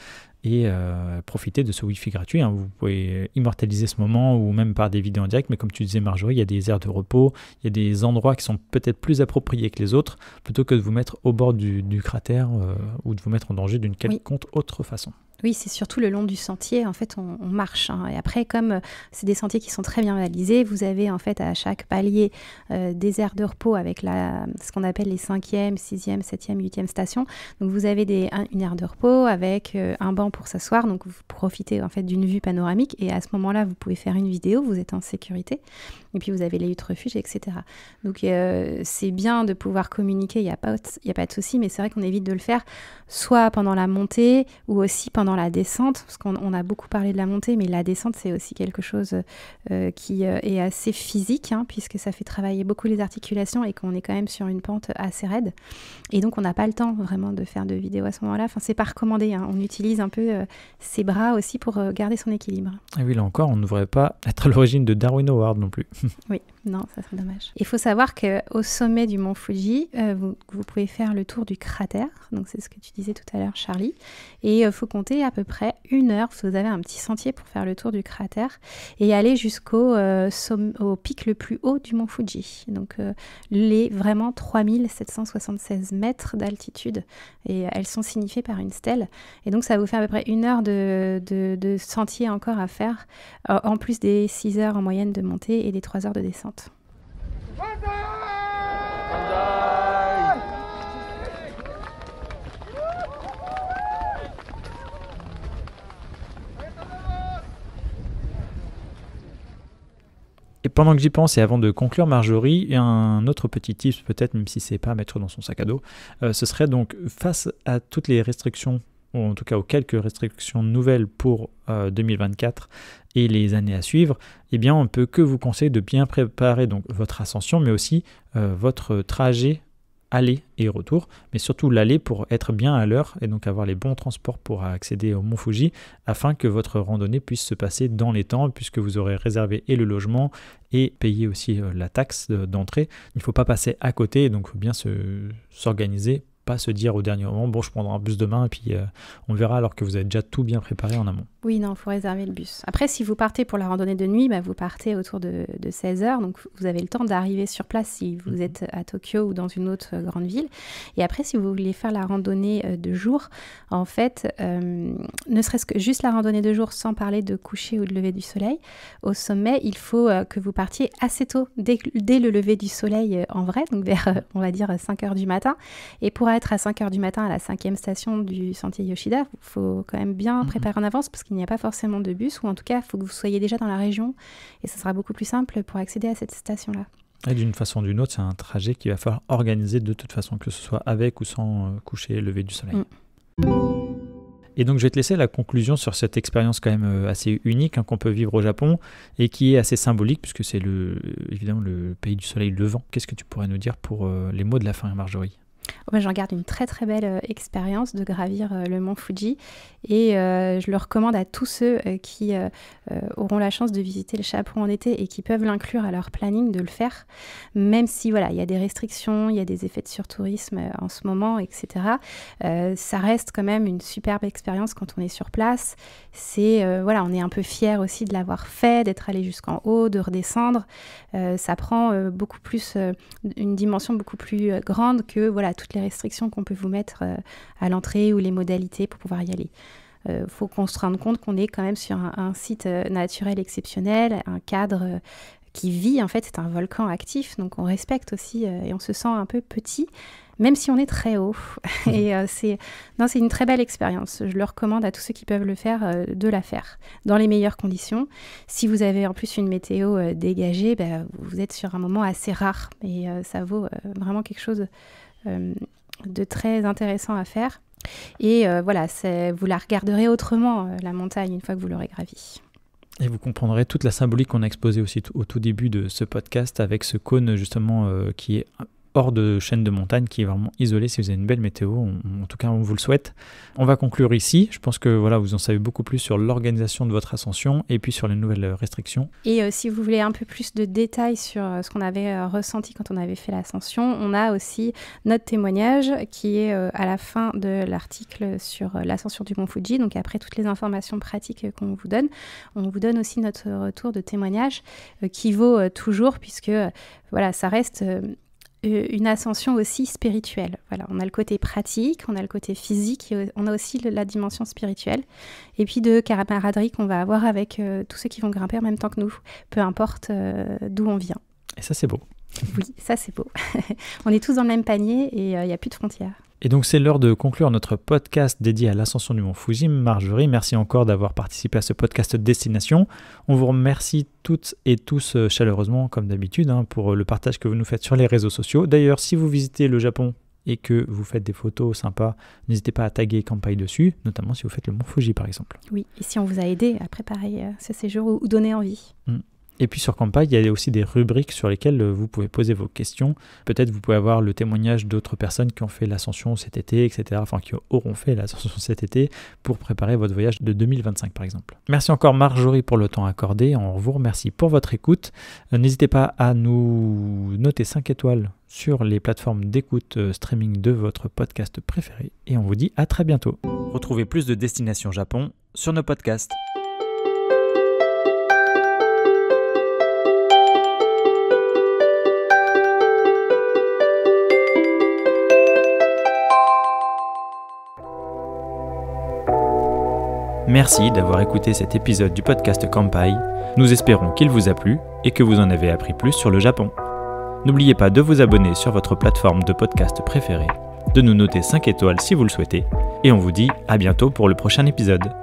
Speaker 1: et euh, profitez de ce Wi-Fi gratuit. Hein. Vous pouvez immortaliser ce moment ou même par des vidéos en direct. Mais comme tu disais, Marjorie, il y a des aires de repos, il y a des endroits qui sont peut-être plus appropriés que les autres plutôt que de vous mettre au bord du, cratère ou de vous mettre en danger d'une quelconque autre façon.
Speaker 2: Oui, c'est surtout le long du sentier. En fait, on, marche. Hein. Et après, comme euh, c'est des sentiers qui sont très bien réalisés, vous avez en fait à chaque palier euh, des aires de repos avec la, ce qu'on appelle les 5e, 6e, 7e, 8 stations. Donc, vous avez des, une aire de repos avec euh, un banc pour s'asseoir. Donc, vous profitez en fait d'une vue panoramique. Et à ce moment-là, vous pouvez faire une vidéo. Vous êtes en sécurité. Et puis, vous avez les huttes refuges, etc. Donc, c'est bien de pouvoir communiquer. Il n'y a, pas, a pas de souci. Mais c'est vrai qu'on évite de le faire soit pendant la montée ou aussi pendant la descente, parce qu'on a beaucoup parlé de la montée, mais la descente, c'est aussi quelque chose euh, qui euh, est assez physique, hein, puisque ça fait travailler beaucoup les articulations et qu'on est quand même sur une pente assez raide. Et donc, on n'a pas le temps vraiment de faire de vidéo à ce moment-là. Enfin, c'est pas recommandé. Hein. On utilise un peu euh, ses bras aussi pour garder son équilibre.
Speaker 1: oui, là encore, on ne devrait pas être à l'origine de Darwin Award non plus.
Speaker 2: oui. Non, ça serait dommage. Il faut savoir qu'au sommet du mont Fuji, euh, vous, pouvez faire le tour du cratère. Donc, c'est ce que tu disais tout à l'heure, Charlie. Et il euh, faut compter à peu près une heure. Vous avez un petit sentier pour faire le tour du cratère et aller jusqu'au euh, au pic le plus haut du mont Fuji. Donc, les vraiment 3776 mètres d'altitude. Et elles sont signifiées par une stèle. Et donc, ça vous fait à peu près une heure de, de sentier encore à faire, en plus des 6 heures en moyenne de montée et des 3 heures de descente.
Speaker 1: Et pendant que j'y pense et avant de conclure Marjorie, un autre petit tip peut-être, même si c'est pas à mettre dans son sac à dos, euh, ce serait donc face à toutes les restrictions ou en tout cas aux quelques restrictions nouvelles pour 2024 euh, et les années à suivre, eh bien on ne peut que vous conseiller de bien préparer donc votre ascension, mais aussi euh, votre trajet aller et retour, mais surtout l'aller pour être bien à l'heure et donc avoir les bons transports pour accéder au mont Fuji afin que votre randonnée puisse se passer dans les temps puisque vous aurez réservé et le logement et payé aussi euh, la taxe d'entrée. Il ne faut pas passer à côté, donc il faut bien s'organiser pas se dire au dernier moment, bon, je prendrai un bus demain et puis euh, on verra, alors que vous avez déjà tout bien préparé en amont.
Speaker 2: Oui, non, il faut réserver le bus. Après, si vous partez pour la randonnée de nuit, bah, vous partez autour de, de 16h, donc vous avez le temps d'arriver sur place si vous mhm. êtes à Tokyo ou dans une autre euh, grande ville. Et après, si vous voulez faire la randonnée euh, de jour, en fait, ne serait-ce que juste la randonnée de jour, sans parler de coucher ou de lever du soleil, au sommet, il faut que vous partiez assez tôt, dès, dès le lever du soleil en vrai, donc vers, on va dire, 5h du matin. Et pour aller à 5 heures du matin à la cinquième station du sentier Yoshida. Il faut quand même bien mhm. préparer en avance parce qu'il n'y a pas forcément de bus ou en tout cas, il faut que vous soyez déjà dans la région et ce sera beaucoup plus simple pour accéder à cette station-là.
Speaker 1: Et d'une façon ou d'une autre, c'est un trajet qu'il va falloir organiser de toute façon, que ce soit avec ou sans euh, coucher, lever du soleil. Mm. Et donc je vais te laisser la conclusion sur cette expérience quand même euh, assez unique hein, qu'on peut vivre au Japon et qui est assez symbolique puisque c'est le, évidemment le pays du soleil levant. Qu'est-ce que tu pourrais nous dire pour euh, les mots de la fin, Marjorie
Speaker 2: Oh, j'en garde une très très belle euh, expérience de gravir euh, le mont Fuji et euh, je le recommande à tous ceux qui auront la chance de visiter le chapeau en été et qui peuvent l'inclure à leur planning de le faire, même si voilà, il y a des restrictions, il y a des effets de surtourisme en ce moment, etc. ça reste quand même une superbe expérience quand on est sur place. C'est voilà, on est un peu fier aussi de l'avoir fait, d'être allé jusqu'en haut, de redescendre. ça prend beaucoup plus une dimension beaucoup plus grande que voilà toutes les restrictions qu'on peut vous mettre euh, à l'entrée ou les modalités pour pouvoir y aller. Il euh, faut qu'on se rende compte qu'on est quand même sur un, site euh, naturel exceptionnel, un cadre qui vit, en fait, c'est un volcan actif, donc on respecte aussi et on se sent un peu petit, même si on est très haut. Mmh. et non, c'est une très belle expérience. Je le recommande à tous ceux qui peuvent le faire, de la faire, dans les meilleures conditions. Si vous avez en plus une météo dégagée, bah, vous êtes sur un moment assez rare et ça vaut vraiment quelque chose euh, de très intéressant à faire. Et euh, voilà, vous la regarderez autrement, euh, la montagne, une fois que vous l'aurez gravie.
Speaker 1: Et vous comprendrez toute la symbolique qu'on a exposée aussi au tout début de ce podcast avec ce cône justement qui est hors de chaîne de montagne qui est vraiment isolée. Si vous avez une belle météo, en tout cas, on vous le souhaite. On va conclure ici. Je pense que voilà, vous en savez beaucoup plus sur l'organisation de votre ascension et puis sur les nouvelles restrictions.
Speaker 2: Et euh, si vous voulez un peu plus de détails sur euh, ce qu'on avait euh, ressenti quand on avait fait l'ascension, on a aussi notre témoignage qui est à la fin de l'article sur l'ascension du mont Fuji. Donc après toutes les informations pratiques qu'on vous donne, on vous donne aussi notre retour de témoignage qui vaut toujours puisque voilà, ça reste euh, une ascension aussi spirituelle. Voilà, on a le côté pratique, on a le côté physique, euh, on a aussi la dimension spirituelle. Et puis de camaraderie qu'on va avoir avec euh, tous ceux qui vont grimper en même temps que nous, peu importe d'où on vient. Et ça, c'est beau. Oui, ça c'est beau. On est tous dans le même panier et il euh, n'y a plus de frontières.
Speaker 1: Et donc c'est l'heure de conclure notre podcast dédié à l'ascension du mont Fuji. Marjorie, merci encore d'avoir participé à ce podcast Destination. On vous remercie toutes et tous euh, chaleureusement, comme d'habitude, hein, pour euh, le partage que vous nous faites sur les réseaux sociaux. D'ailleurs, si vous visitez le Japon et que vous faites des photos sympas, n'hésitez pas à taguer Campai dessus, notamment si vous faites le Mont Fuji par exemple.
Speaker 2: Oui, et si on vous a aidé à préparer ce séjour ou donner envie.
Speaker 1: Mm. Et puis sur Campa, il y a aussi des rubriques sur lesquelles euh, vous pouvez poser vos questions. Peut-être vous pouvez avoir le témoignage d'autres personnes qui ont fait l'ascension cet été, etc. Enfin, qui auront fait l'ascension cet été pour préparer votre voyage de 2025, par exemple. Merci encore Marjorie pour le temps accordé. On vous remercie pour votre écoute. Euh, n'hésitez pas à nous noter 5 étoiles sur les plateformes d'écoute euh, streaming de votre podcast préféré. Et on vous dit à très bientôt. Retrouvez plus de destinations Japon sur nos podcasts. Merci d'avoir écouté cet épisode du podcast Campai. Nous espérons qu'il vous a plu et que vous en avez appris plus sur le Japon. N'oubliez pas de vous abonner sur votre plateforme de podcast préférée, de nous noter 5 étoiles si vous le souhaitez, et on vous dit à bientôt pour le prochain épisode.